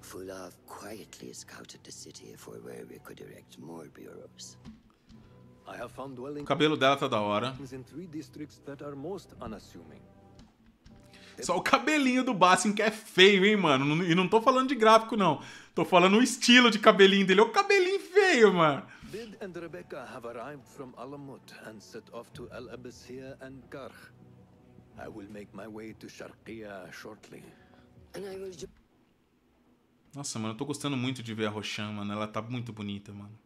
Fulav quietly scouted the city for where we could erect more bureaus. O cabelo dela tá da hora. Só o cabelinho do Bassin que é feio, hein, mano? E não tô falando de gráfico, não. Tô falando o estilo de cabelinho dele. É o cabelinho feio, mano. Bid and Rebecca have arrived from Alamut and set off to Al Abbasiyah and Karh. I will make my way to Sharqia shortly. And I will Nossa, mano, eu tô gostando muito de ver a Roshan, mano. Ela tá muito bonita, mano.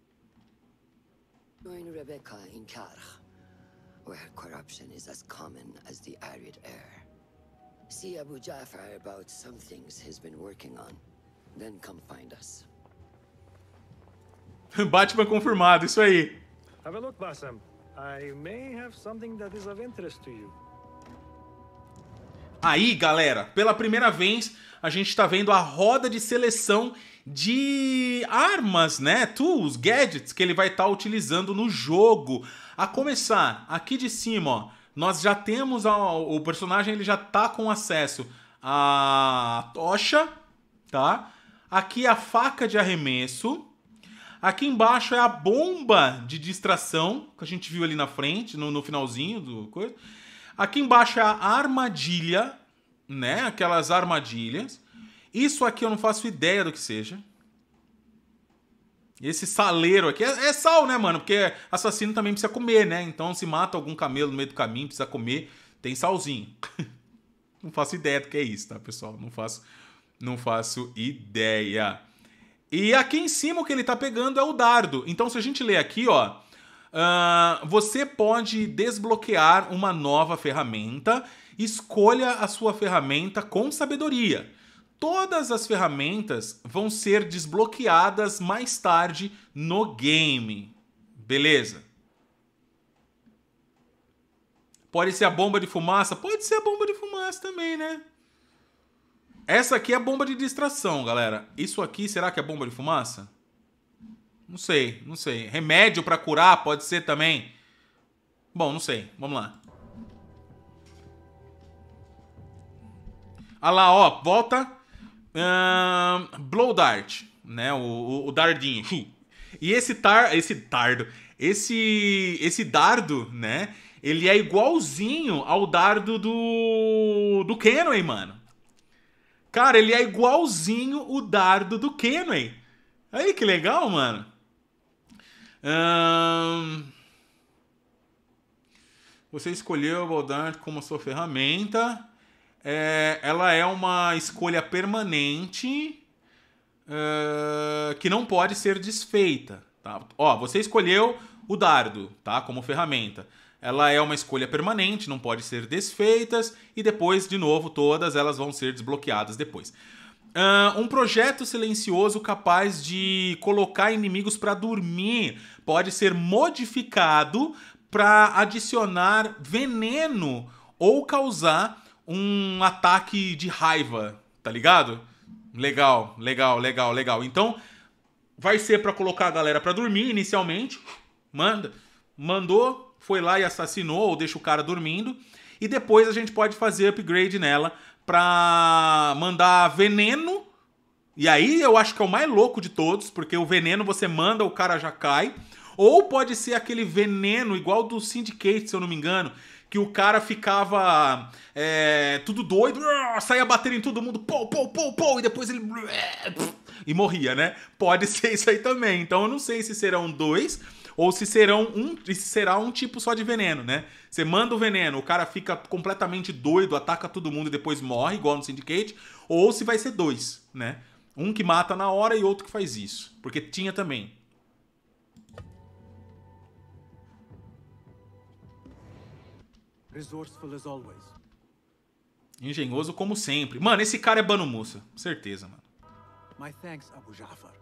Join Rebecca in Karh, where corruption is as common as the arid air. See Abu Jafar about some things he's been working on. Then come find us. <laughs> Batman confirmado, isso aí. Have a look, Bassam. I may have something that is of interest to you. Aí, galera, pela primeira vez a gente está vendo a roda de seleção de armas, né? Tools, gadgets que ele vai estar tá utilizando no jogo. A começar aqui de cima, ó, nós já temos a, o personagem, ele já tá com acesso à tocha, tá? Aqui a faca de arremesso. Aqui embaixo é a bomba de distração, que a gente viu ali na frente, no, no finalzinho do coisa. Aqui embaixo é a armadilha, né? Aquelas armadilhas. Isso aqui eu não faço ideia do que seja. Esse saleiro aqui é, é sal, né, mano? Porque assassino também precisa comer, né? Então se mata algum camelo no meio do caminho, precisa comer, tem salzinho. <laughs> não faço ideia do que é isso, tá, pessoal? Não faço não faço ideia. E aqui em cima o que ele está pegando é o dardo. Então, se a gente ler aqui, ó. Uh, você pode desbloquear uma nova ferramenta. Escolha a sua ferramenta com sabedoria. Todas as ferramentas vão ser desbloqueadas mais tarde no game. Beleza? Pode ser a bomba de fumaça? Pode ser a bomba de fumaça também, né? Essa aqui é bomba de distração, galera. Isso aqui, será que é bomba de fumaça? Não sei, não sei. Remédio para curar pode ser também. Bom, não sei. Vamos lá. Ah lá, ó, volta. blow dart, né? O, o, o dardinho. E esse tar, esse dardo, esse esse dardo, né? Ele é igualzinho ao dardo do do Kenway, mano. Cara, ele é igualzinho o dardo do Kenway. Aí que legal, mano. Você escolheu o Baldart como sua ferramenta. É, ela é uma escolha permanente uh, que não pode ser desfeita. Tá? Ó, você escolheu o dardo tá? como ferramenta ela é uma escolha permanente, não pode ser desfeitas e depois, de novo, todas elas vão ser desbloqueadas depois. Uh, um projeto silencioso capaz de colocar inimigos para dormir pode ser modificado para adicionar veneno ou causar um ataque de raiva, tá ligado? Legal, legal, legal, legal. Então, vai ser para colocar a galera para dormir inicialmente. Manda, mandou, foi lá e assassinou ou deixa o cara dormindo. E depois a gente pode fazer upgrade nela pra mandar veneno. E aí eu acho que é o mais louco de todos, porque o veneno você manda, o cara já cai. Ou pode ser aquele veneno igual do Syndicate, se eu não me engano, que o cara ficava é, tudo doido, <laughs> saía batendo em todo mundo, pou, pou, pou, pou, e depois ele. <laughs> e morria, né? Pode <laughs> ser isso aí também. Então eu não sei se serão dois ou se serão um, se será um tipo só de veneno, né? Você manda o veneno, o cara fica completamente doido, ataca todo mundo e depois morre, igual no Syndicate, ou se vai ser dois, né? Um que mata na hora e outro que faz isso. Porque tinha também. Resourceful as always. Engenhoso como sempre. Mano, esse cara é Banu Musa. Certeza, mano. My thanks, Abu Jafar.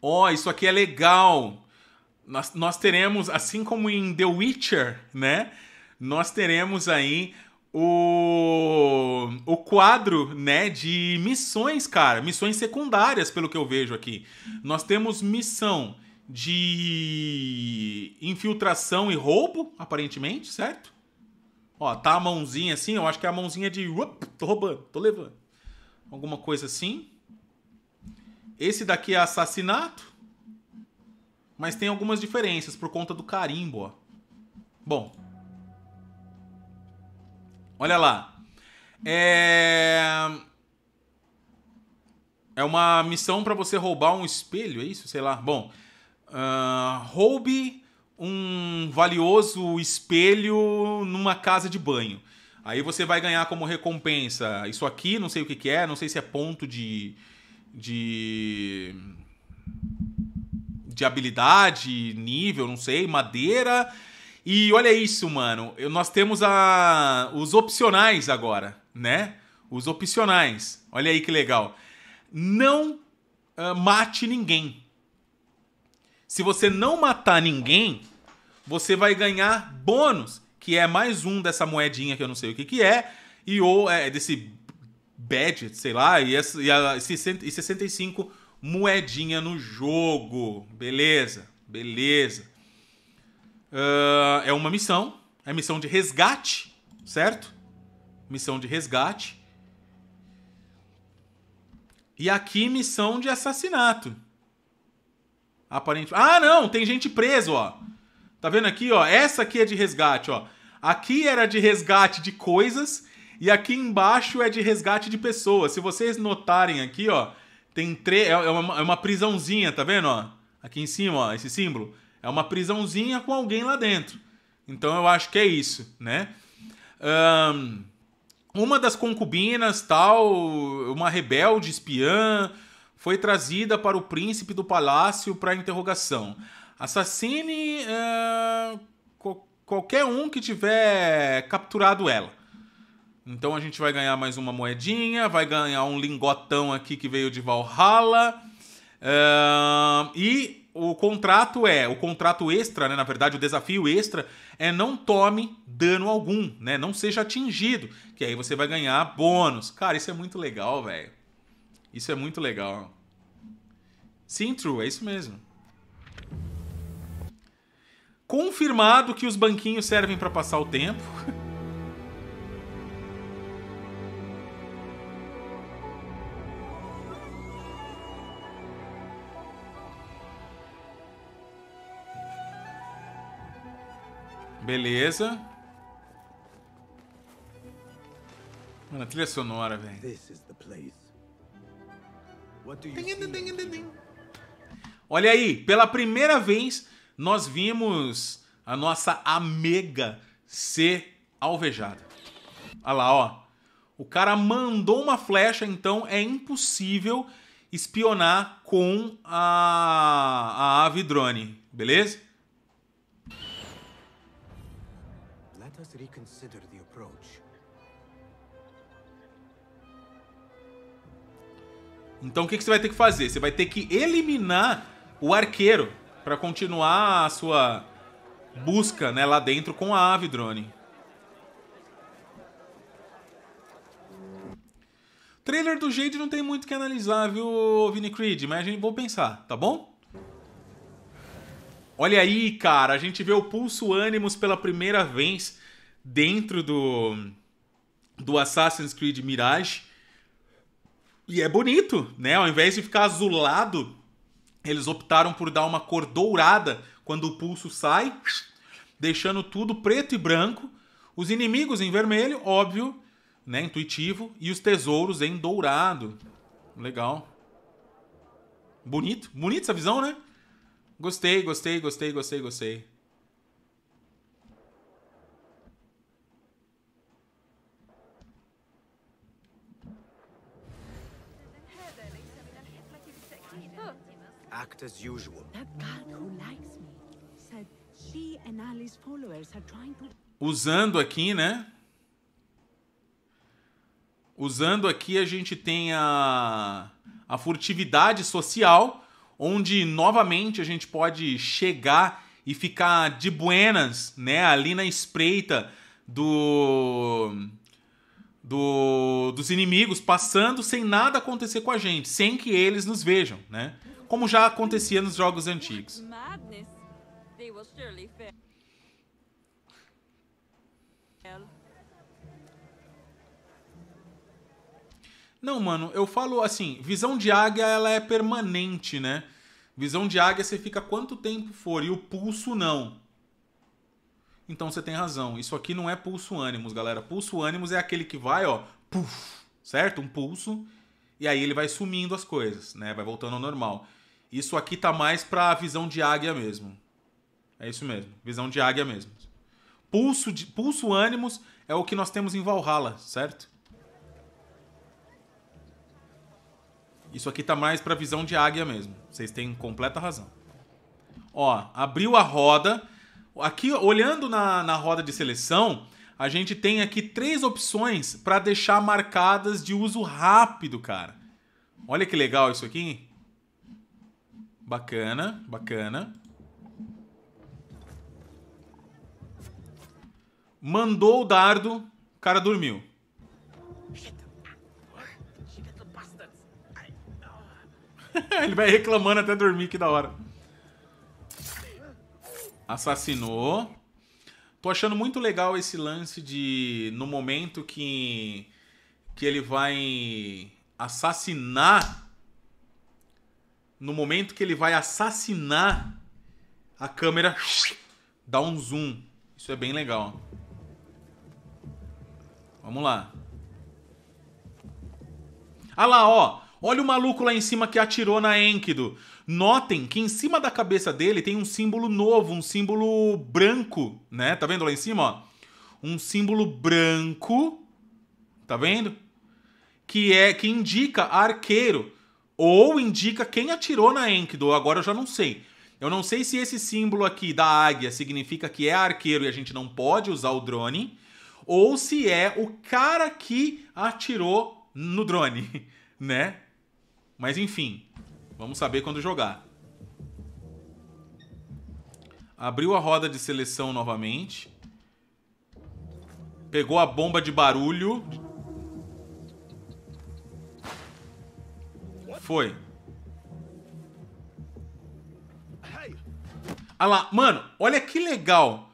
ó, oh, isso aqui é legal. Nós, nós teremos, assim como em The Witcher, né? Nós teremos aí o, o quadro né, de missões, cara. Missões secundárias, pelo que eu vejo aqui. Nós temos missão de infiltração e roubo, aparentemente, certo? Ó, tá a mãozinha assim, eu acho que é a mãozinha de. Tô roubando, tô levando. Alguma coisa assim. Esse daqui é assassinato, mas tem algumas diferenças por conta do carimbo. Ó. Bom, olha lá. É... é uma missão para você roubar um espelho, é isso? Sei lá. Bom, uh, roube um valioso espelho numa casa de banho. Aí você vai ganhar como recompensa isso aqui, não sei o que, que é, não sei se é ponto de, de de habilidade, nível, não sei, madeira. E olha isso, mano. Nós temos a os opcionais agora, né? Os opcionais. Olha aí que legal. Não uh, mate ninguém. Se você não matar ninguém, você vai ganhar bônus, que é mais um dessa moedinha que eu não sei o que, que é, e ou é desse badge, sei lá, e, essa, e, a, e 65 moedinha no jogo. Beleza, beleza. Uh, é uma missão. É missão de resgate, certo? Missão de resgate. E aqui, missão de assassinato. Aparentemente. Ah, não! Tem gente preso, ó. Tá vendo aqui, ó? Essa aqui é de resgate, ó. Aqui era de resgate de coisas e aqui embaixo é de resgate de pessoas. Se vocês notarem aqui, ó, tem três. É, é uma, é uma prisãozinha, tá vendo? Ó? Aqui em cima, ó, esse símbolo. É uma prisãozinha com alguém lá dentro. Então eu acho que é isso, né? Um, uma das concubinas, tal, uma rebelde espiã, foi trazida para o príncipe do palácio para interrogação. Assassine uh, qualquer um que tiver capturado ela. Então a gente vai ganhar mais uma moedinha, vai ganhar um lingotão aqui que veio de Valhalla. Uh, e o contrato é, o contrato extra, né, na verdade, o desafio extra é não tome dano algum, né? Não seja atingido, que aí você vai ganhar bônus. Cara, isso é muito legal, velho. Isso é muito legal. Sim, true, é isso mesmo. Confirmado que os banquinhos servem para passar o tempo. <laughs> Beleza. Mano, a trilha sonora, velho. Olha aí, pela primeira vez nós vimos a nossa amiga ser alvejada. Olha lá, ó. O cara mandou uma flecha, então é impossível espionar com a, a ave drone, beleza? us reconsider the approach. Então o que, que você vai ter que fazer? Você vai ter que eliminar o arqueiro para continuar a sua busca né, lá dentro com a ave drone. Trailer do Jade não tem muito o que analisar, viu, Vini Creed? Mas a gente vou pensar, tá bom? Olha aí, cara, a gente vê o Pulso Animus pela primeira vez dentro do, do Assassin's Creed Mirage. E é bonito, né? Ao invés de ficar azulado, eles optaram por dar uma cor dourada quando o pulso sai, deixando tudo preto e branco. Os inimigos em vermelho, óbvio, né? Intuitivo. E os tesouros em dourado. Legal. Bonito. bonita essa visão, né? Gostei, gostei, gostei, gostei, gostei. act as usual. That girl who likes me said she and Ali's followers are trying to... Usando aqui, né? Usando aqui, a gente tem a, a furtividade social, onde novamente a gente pode chegar e ficar de buenas, né? Ali na espreita do, do dos inimigos, passando sem nada acontecer com a gente, sem que eles nos vejam, né? como já acontecia nos jogos antigos. Não, mano, eu falo assim, visão de águia ela é permanente, né? Visão de águia você fica quanto tempo for e o pulso não. Então você tem razão. Isso aqui não é pulso ânimos, galera. Pulso ânimos é aquele que vai, ó, puff, certo? Um pulso e aí ele vai sumindo as coisas, né? Vai voltando ao normal. Isso aqui tá mais pra visão de águia mesmo. É isso mesmo, visão de águia mesmo. Pulso, de, pulso ânimos é o que nós temos em Valhalla, certo? Isso aqui tá mais pra visão de águia mesmo. Vocês têm completa razão. Ó, abriu a roda. Aqui, olhando na, na roda de seleção, a gente tem aqui três opções para deixar marcadas de uso rápido, cara. Olha que legal isso aqui. Bacana, bacana. Mandou o dardo, o cara dormiu. <laughs> Ele vai reclamando até dormir, que da hora. Assassinou. Tô achando muito legal esse lance de no momento que que ele vai assassinar no momento que ele vai assassinar, a câmera dá um zoom. Isso é bem legal. Vamos lá. Ah lá, ó. Olha o maluco lá em cima que atirou na Enkidu. Notem que em cima da cabeça dele tem um símbolo novo, um símbolo branco, né? Tá vendo lá em cima, ó? Um símbolo branco, tá vendo? Que é que indica arqueiro ou indica quem atirou na Enkidu. agora eu já não sei. Eu não sei se esse símbolo aqui da águia significa que é arqueiro e a gente não pode usar o drone, ou se é o cara que atirou no drone, <laughs> né? Mas enfim, vamos saber quando jogar. Abriu a roda de seleção novamente. Pegou a bomba de barulho Foi. Ah lá, mano, olha que legal.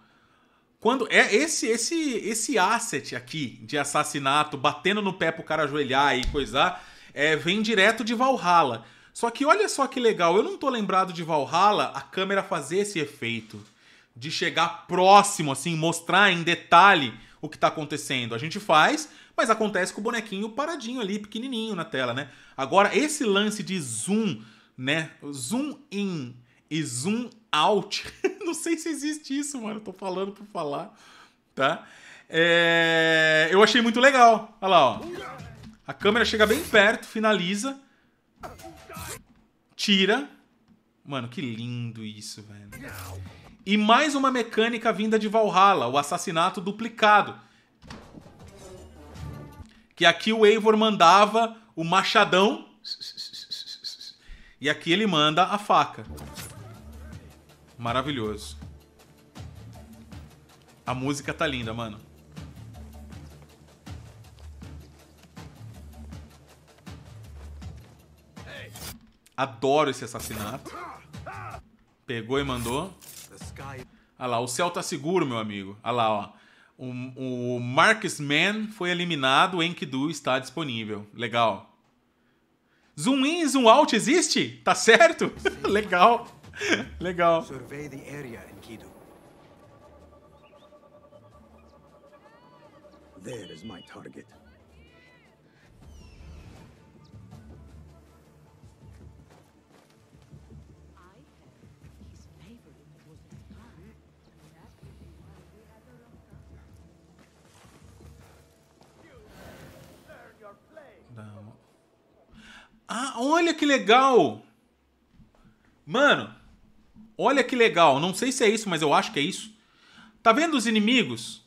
Quando é esse esse esse asset aqui de assassinato, batendo no pé pro cara ajoelhar e coisar, é, vem direto de Valhalla. Só que olha só que legal, eu não tô lembrado de Valhalla a câmera fazer esse efeito de chegar próximo assim, mostrar em detalhe o que tá acontecendo. A gente faz, mas acontece com o bonequinho paradinho ali, pequenininho na tela, né? Agora, esse lance de zoom, né? Zoom in e zoom out. <laughs> Não sei se existe isso, mano. tô falando por falar, tá? É... Eu achei muito legal. Olha lá, ó. A câmera chega bem perto, finaliza. Tira. Mano, que lindo isso, velho. E mais uma mecânica vinda de Valhalla, o assassinato duplicado que aqui o Eivor mandava o machadão e aqui ele manda a faca. Maravilhoso. A música tá linda, mano. Adoro esse assassinato. Pegou e mandou. Olha lá, o céu tá seguro, meu amigo. Olha lá, ó. O, o Marcus Mann foi eliminado, o Enkidu está disponível. Legal. Zoom in, zoom out existe? Tá certo? <laughs> Legal. Legal. Survey the area, Enkidu. There is my target. Ah, olha que legal! Mano, olha que legal. Não sei se é isso, mas eu acho que é isso. Tá vendo os inimigos?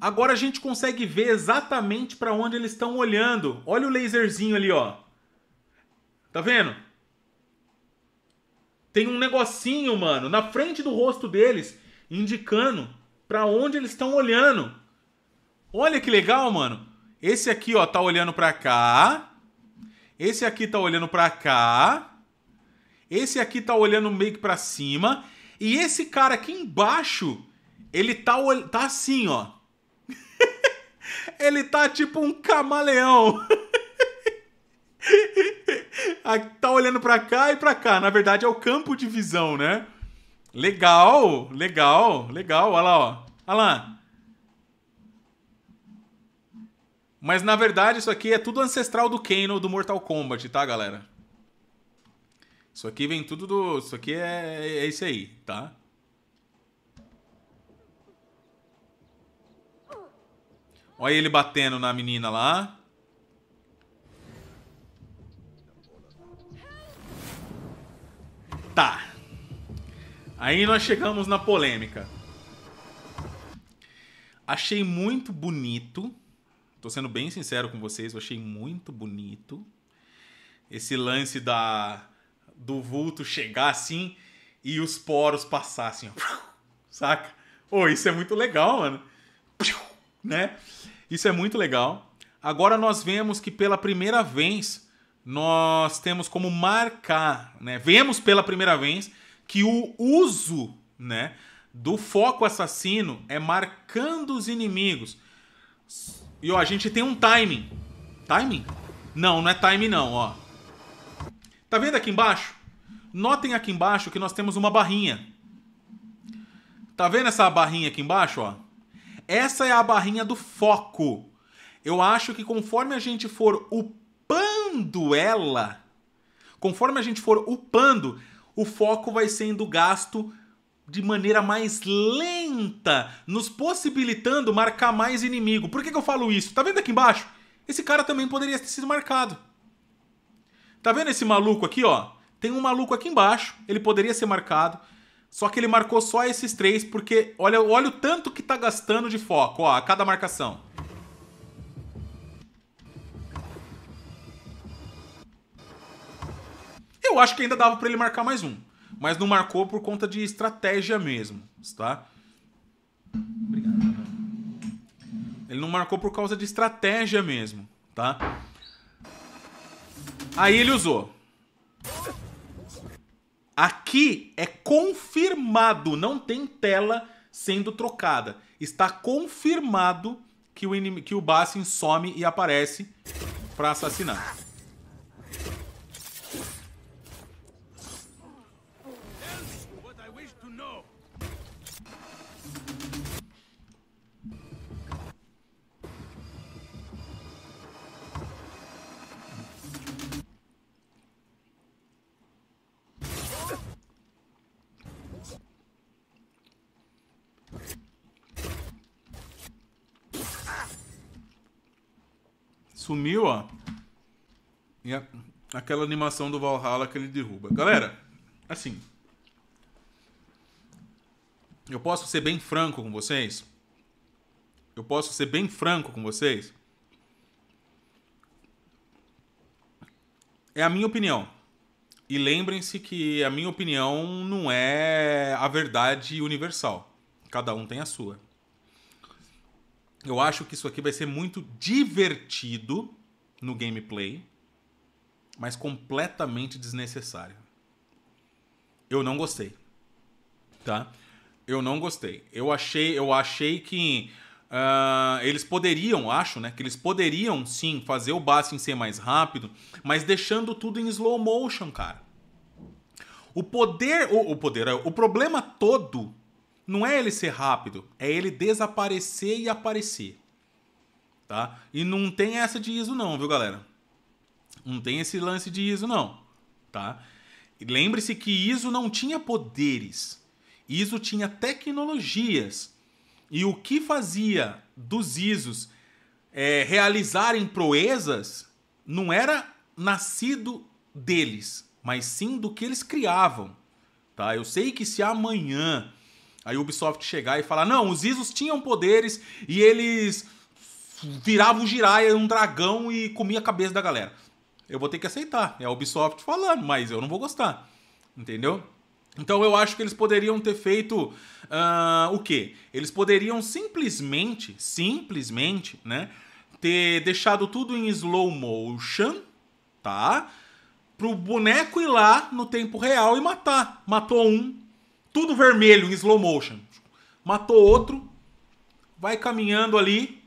Agora a gente consegue ver exatamente para onde eles estão olhando. Olha o laserzinho ali, ó. Tá vendo? Tem um negocinho, mano, na frente do rosto deles, indicando para onde eles estão olhando. Olha que legal, mano. Esse aqui, ó, tá olhando para cá. Esse aqui tá olhando para cá. Esse aqui tá olhando meio que para cima. E esse cara aqui embaixo, ele tá, tá assim, ó. <laughs> ele tá tipo um camaleão. <laughs> tá olhando para cá e para cá. Na verdade, é o campo de visão, né? Legal, legal, legal. Olha lá, ó. Olha lá. Mas na verdade, isso aqui é tudo ancestral do Kano do Mortal Kombat, tá, galera? Isso aqui vem tudo do. Isso aqui é, é isso aí, tá? Olha ele batendo na menina lá. Tá. Aí nós chegamos na polêmica. Achei muito bonito Tô sendo bem sincero com vocês, eu achei muito bonito esse lance da do vulto chegar assim e os poros passassem, <laughs> saca? Oh, isso é muito legal, mano. <laughs> Né? Isso é muito legal. Agora nós vemos que pela primeira vez nós temos como marcar, né? Vemos pela primeira vez que o uso, né, do foco assassino é marcando os inimigos. E ó, a gente tem um timing. Timing? Não, não é timing não, ó. Tá vendo aqui embaixo? Notem aqui embaixo que nós temos uma barrinha. Tá vendo essa barrinha aqui embaixo, ó? Essa é a barrinha do foco. Eu acho que conforme a gente for upando ela, conforme a gente for upando, o foco vai sendo gasto de maneira mais lenta, nos possibilitando marcar mais inimigo. Por que, que eu falo isso? Tá vendo aqui embaixo? Esse cara também poderia ter sido marcado. Tá vendo esse maluco aqui, ó? Tem um maluco aqui embaixo, ele poderia ser marcado. Só que ele marcou só esses três, porque olha, olha o tanto que tá gastando de foco, ó, a cada marcação. Eu acho que ainda dava para ele marcar mais um mas não marcou por conta de estratégia mesmo, tá? Obrigado. Ele não marcou por causa de estratégia mesmo, tá? Aí ele usou. Aqui é confirmado, não tem tela sendo trocada. Está confirmado que o, que o Bassin some e aparece para assassinar. Sumiu, ó. E a, aquela animação do Valhalla que ele derruba. Galera, assim. Eu posso ser bem franco com vocês? Eu posso ser bem franco com vocês? É a minha opinião. E lembrem-se que a minha opinião não é a verdade universal. Cada um tem a sua. Eu acho que isso aqui vai ser muito divertido no gameplay, mas completamente desnecessário. Eu não gostei. Tá? Eu não gostei. Eu achei, eu achei que uh, eles poderiam, acho, né? Que eles poderiam sim fazer o Bastion ser mais rápido, mas deixando tudo em slow motion, cara. O poder, o, o poder, o problema todo não é ele ser rápido, é ele desaparecer e aparecer. Tá? E não tem essa de ISO não, viu, galera? Não tem esse lance de ISO não, tá? Lembre-se que ISO não tinha poderes. ISO tinha tecnologias. E o que fazia dos ISOs é, realizarem proezas não era nascido deles, mas sim do que eles criavam. Tá? Eu sei que se amanhã a Ubisoft chegar e falar: não, os Isos tinham poderes e eles viravam o Jiraiya, um dragão e comia a cabeça da galera. Eu vou ter que aceitar. É a Ubisoft falando, mas eu não vou gostar. Entendeu? Então eu acho que eles poderiam ter feito uh, o quê? Eles poderiam simplesmente, simplesmente, né? Ter deixado tudo em slow motion, tá? Pro boneco ir lá no tempo real e matar. Matou um, tudo vermelho em slow motion. Matou outro, vai caminhando ali,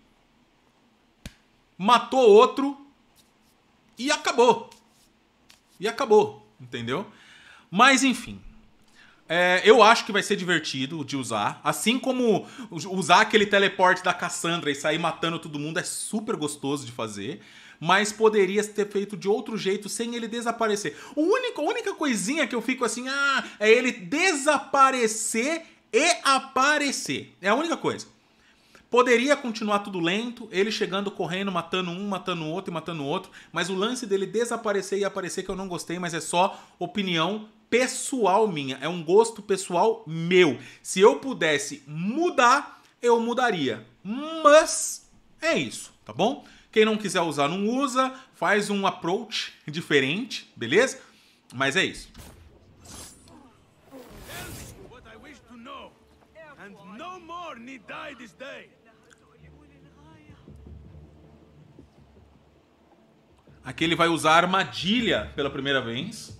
matou outro e acabou. E acabou, entendeu? Mas enfim. É, eu acho que vai ser divertido de usar. Assim como usar aquele teleporte da Cassandra e sair matando todo mundo é super gostoso de fazer mas poderia ter feito de outro jeito sem ele desaparecer. O único, a única coisinha que eu fico assim, ah, é ele desaparecer e aparecer. É a única coisa. Poderia continuar tudo lento, ele chegando, correndo, matando um, matando outro e matando outro, mas o lance dele desaparecer e aparecer que eu não gostei, mas é só opinião pessoal minha, é um gosto pessoal meu. Se eu pudesse mudar, eu mudaria. Mas é isso, tá bom? Quem não quiser usar, não usa. Faz um approach diferente, beleza? Mas é isso. Aqui ele vai usar a armadilha pela primeira vez.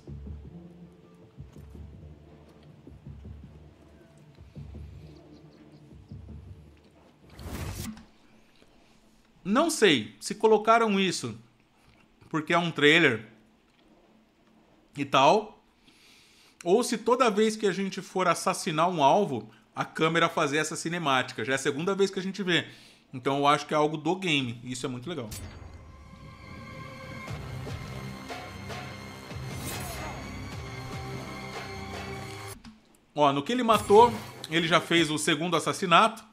Não sei se colocaram isso porque é um trailer e tal, ou se toda vez que a gente for assassinar um alvo, a câmera fazer essa cinemática. Já é a segunda vez que a gente vê. Então eu acho que é algo do game. Isso é muito legal. Ó, no que ele matou, ele já fez o segundo assassinato.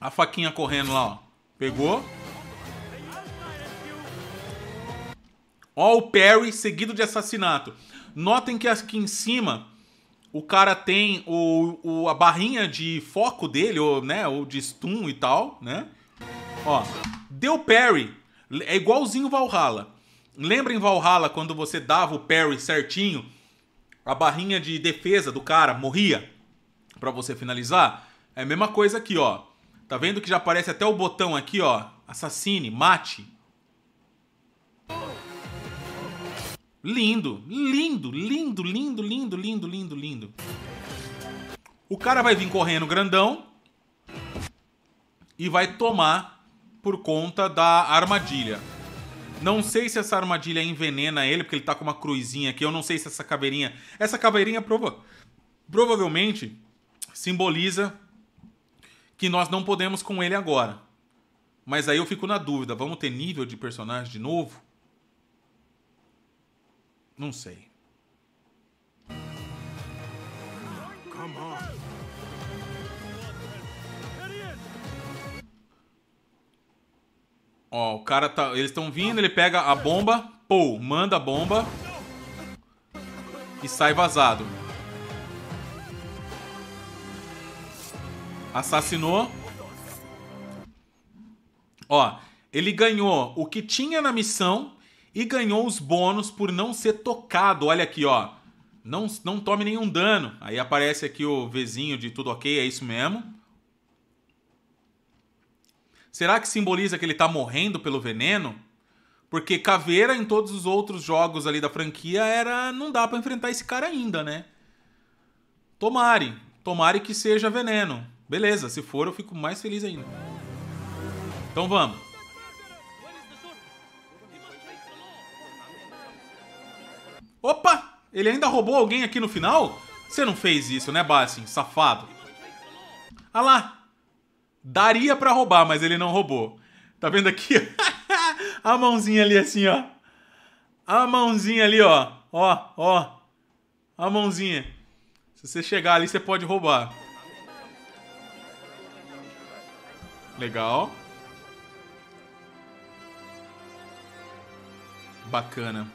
A faquinha correndo lá, ó. Pegou. Ó o Perry seguido de assassinato. Notem que aqui em cima o cara tem o, o, a barrinha de foco dele, ou, né, ou de stun e tal, né? Ó, deu parry, é igualzinho Valhalla. Lembra em Valhalla quando você dava o parry certinho, a barrinha de defesa do cara morria para você finalizar? É a mesma coisa aqui, ó. Tá vendo que já aparece até o botão aqui, ó, assassine, mate, Lindo, lindo, lindo, lindo, lindo, lindo, lindo, lindo. O cara vai vir correndo grandão e vai tomar por conta da armadilha. Não sei se essa armadilha envenena ele, porque ele tá com uma cruzinha aqui. Eu não sei se essa caveirinha. Essa caveirinha prova... provavelmente simboliza que nós não podemos com ele agora. Mas aí eu fico na dúvida: vamos ter nível de personagem de novo? Não sei. Come on. Ó, o cara tá. Eles estão vindo, ele pega a bomba, pô, manda a bomba. E sai vazado. Assassinou. Ó, ele ganhou o que tinha na missão e ganhou os bônus por não ser tocado. Olha aqui, ó. Não, não tome nenhum dano. Aí aparece aqui o Vzinho de tudo ok, é isso mesmo. Será que simboliza que ele tá morrendo pelo veneno? Porque caveira em todos os outros jogos ali da franquia era não dá para enfrentar esse cara ainda, né? Tomare, tomare que seja veneno. Beleza, se for eu fico mais feliz ainda. Então vamos. Opa! Ele ainda roubou alguém aqui no final? Você não fez isso, né, Bassin? Safado. Ah lá! Daria pra roubar, mas ele não roubou. Tá vendo aqui? <laughs> a mãozinha ali assim, ó. A mãozinha ali, ó. Ó, ó. A mãozinha. Se você chegar ali, você pode roubar. Legal. Bacana.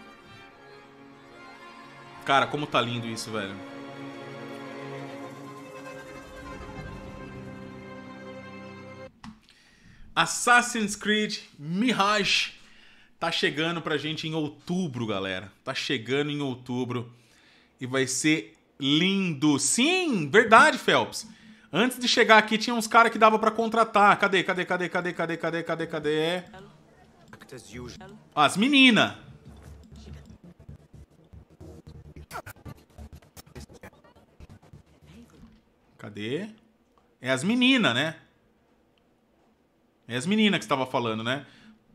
Cara, como tá lindo isso, velho. Assassin's Creed Mirage tá chegando pra gente em outubro, galera. Tá chegando em outubro e vai ser lindo. Sim, verdade, Phelps. Antes de chegar aqui tinha uns caras que dava para contratar. Cadê? Cadê? Cadê? Cadê? Cadê? Cadê? Cadê? Cadê? As meninas. Cadê? É as meninas, né? É as meninas que estava falando, né?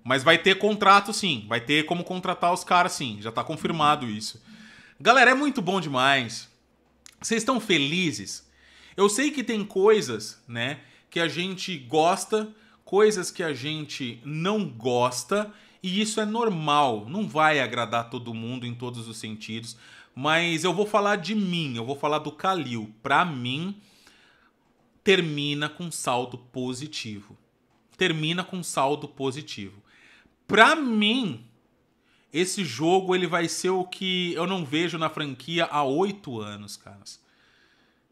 Mas vai ter contrato sim, vai ter como contratar os caras sim, já tá confirmado isso. Galera, é muito bom demais. Vocês estão felizes? Eu sei que tem coisas, né, que a gente gosta, coisas que a gente não gosta, e isso é normal, não vai agradar todo mundo em todos os sentidos, mas eu vou falar de mim, eu vou falar do Kalil. Pra mim, termina com saldo positivo. Termina com saldo positivo. Para mim, esse jogo ele vai ser o que eu não vejo na franquia há oito anos, caras.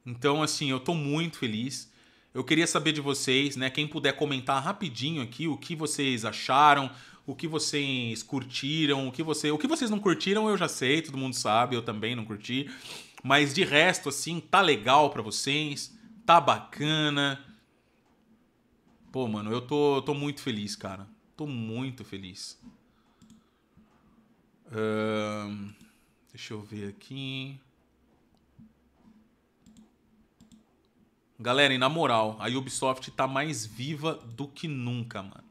Então, assim, eu tô muito feliz. Eu queria saber de vocês, né? Quem puder comentar rapidinho aqui o que vocês acharam, o que vocês curtiram, o que você, o que vocês não curtiram, eu já sei, todo mundo sabe, eu também não curti. Mas de resto, assim, tá legal para vocês? tá bacana. Pô, mano, eu tô, tô muito feliz, cara. Tô muito feliz. deixa eu ver aqui. Galera, e na moral, a Ubisoft tá mais viva do que nunca, mano.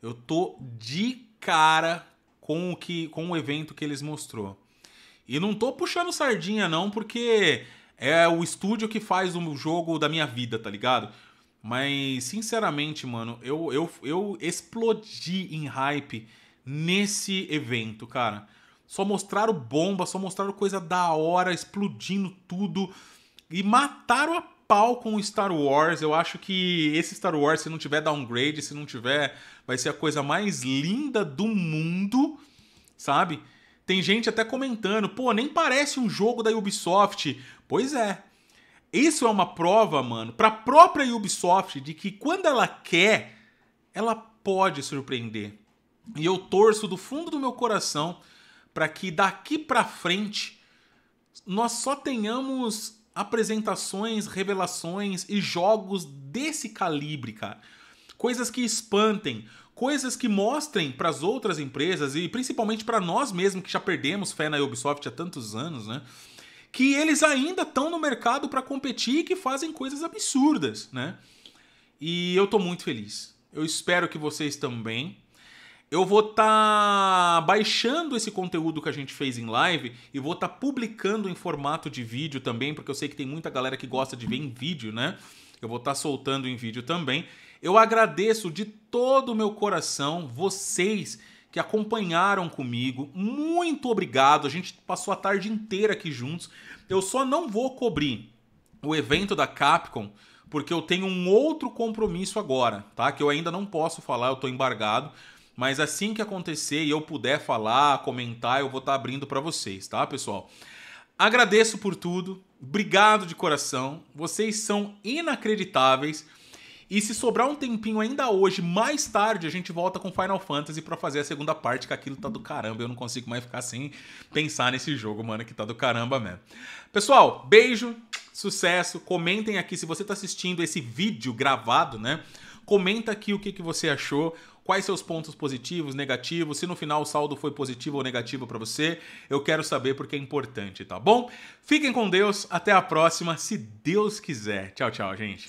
Eu tô de cara com o que com o evento que eles mostrou. E não tô puxando sardinha não, porque é o estúdio que faz o jogo da minha vida, tá ligado? Mas, sinceramente, mano, eu, eu, eu explodi em hype nesse evento, cara. Só mostraram bomba, só mostraram coisa da hora, explodindo tudo. E mataram a pau com o Star Wars. Eu acho que esse Star Wars, se não tiver downgrade, se não tiver, vai ser a coisa mais linda do mundo, sabe? Tem gente até comentando, pô, nem parece um jogo da Ubisoft. Pois é. Isso é uma prova, mano, para a própria Ubisoft de que quando ela quer, ela pode surpreender. E eu torço do fundo do meu coração para que daqui para frente nós só tenhamos apresentações, revelações e jogos desse calibre, cara. Coisas que espantem, coisas que mostrem para as outras empresas e principalmente para nós mesmos que já perdemos fé na Ubisoft há tantos anos, né? que eles ainda estão no mercado para competir e que fazem coisas absurdas, né? E eu estou muito feliz. Eu espero que vocês também. Eu vou estar tá baixando esse conteúdo que a gente fez em live e vou estar tá publicando em formato de vídeo também, porque eu sei que tem muita galera que gosta de ver em vídeo, né? Eu vou estar tá soltando em vídeo também. Eu agradeço de todo o meu coração vocês que acompanharam comigo. Muito obrigado. A gente passou a tarde inteira aqui juntos. Eu só não vou cobrir o evento da Capcom porque eu tenho um outro compromisso agora, tá? Que eu ainda não posso falar, eu tô embargado. Mas assim que acontecer e eu puder falar, comentar, eu vou estar tá abrindo para vocês, tá, pessoal? Agradeço por tudo. Obrigado de coração. Vocês são inacreditáveis. E se sobrar um tempinho ainda hoje, mais tarde, a gente volta com Final Fantasy para fazer a segunda parte, que aquilo tá do caramba. Eu não consigo mais ficar sem pensar nesse jogo, mano, que tá do caramba mesmo. Pessoal, beijo, sucesso. Comentem aqui se você tá assistindo esse vídeo gravado, né? Comenta aqui o que, que você achou quais seus pontos positivos, negativos, se no final o saldo foi positivo ou negativo para você. Eu quero saber porque é importante, tá bom? Fiquem com Deus, até a próxima, se Deus quiser. Tchau, tchau, gente.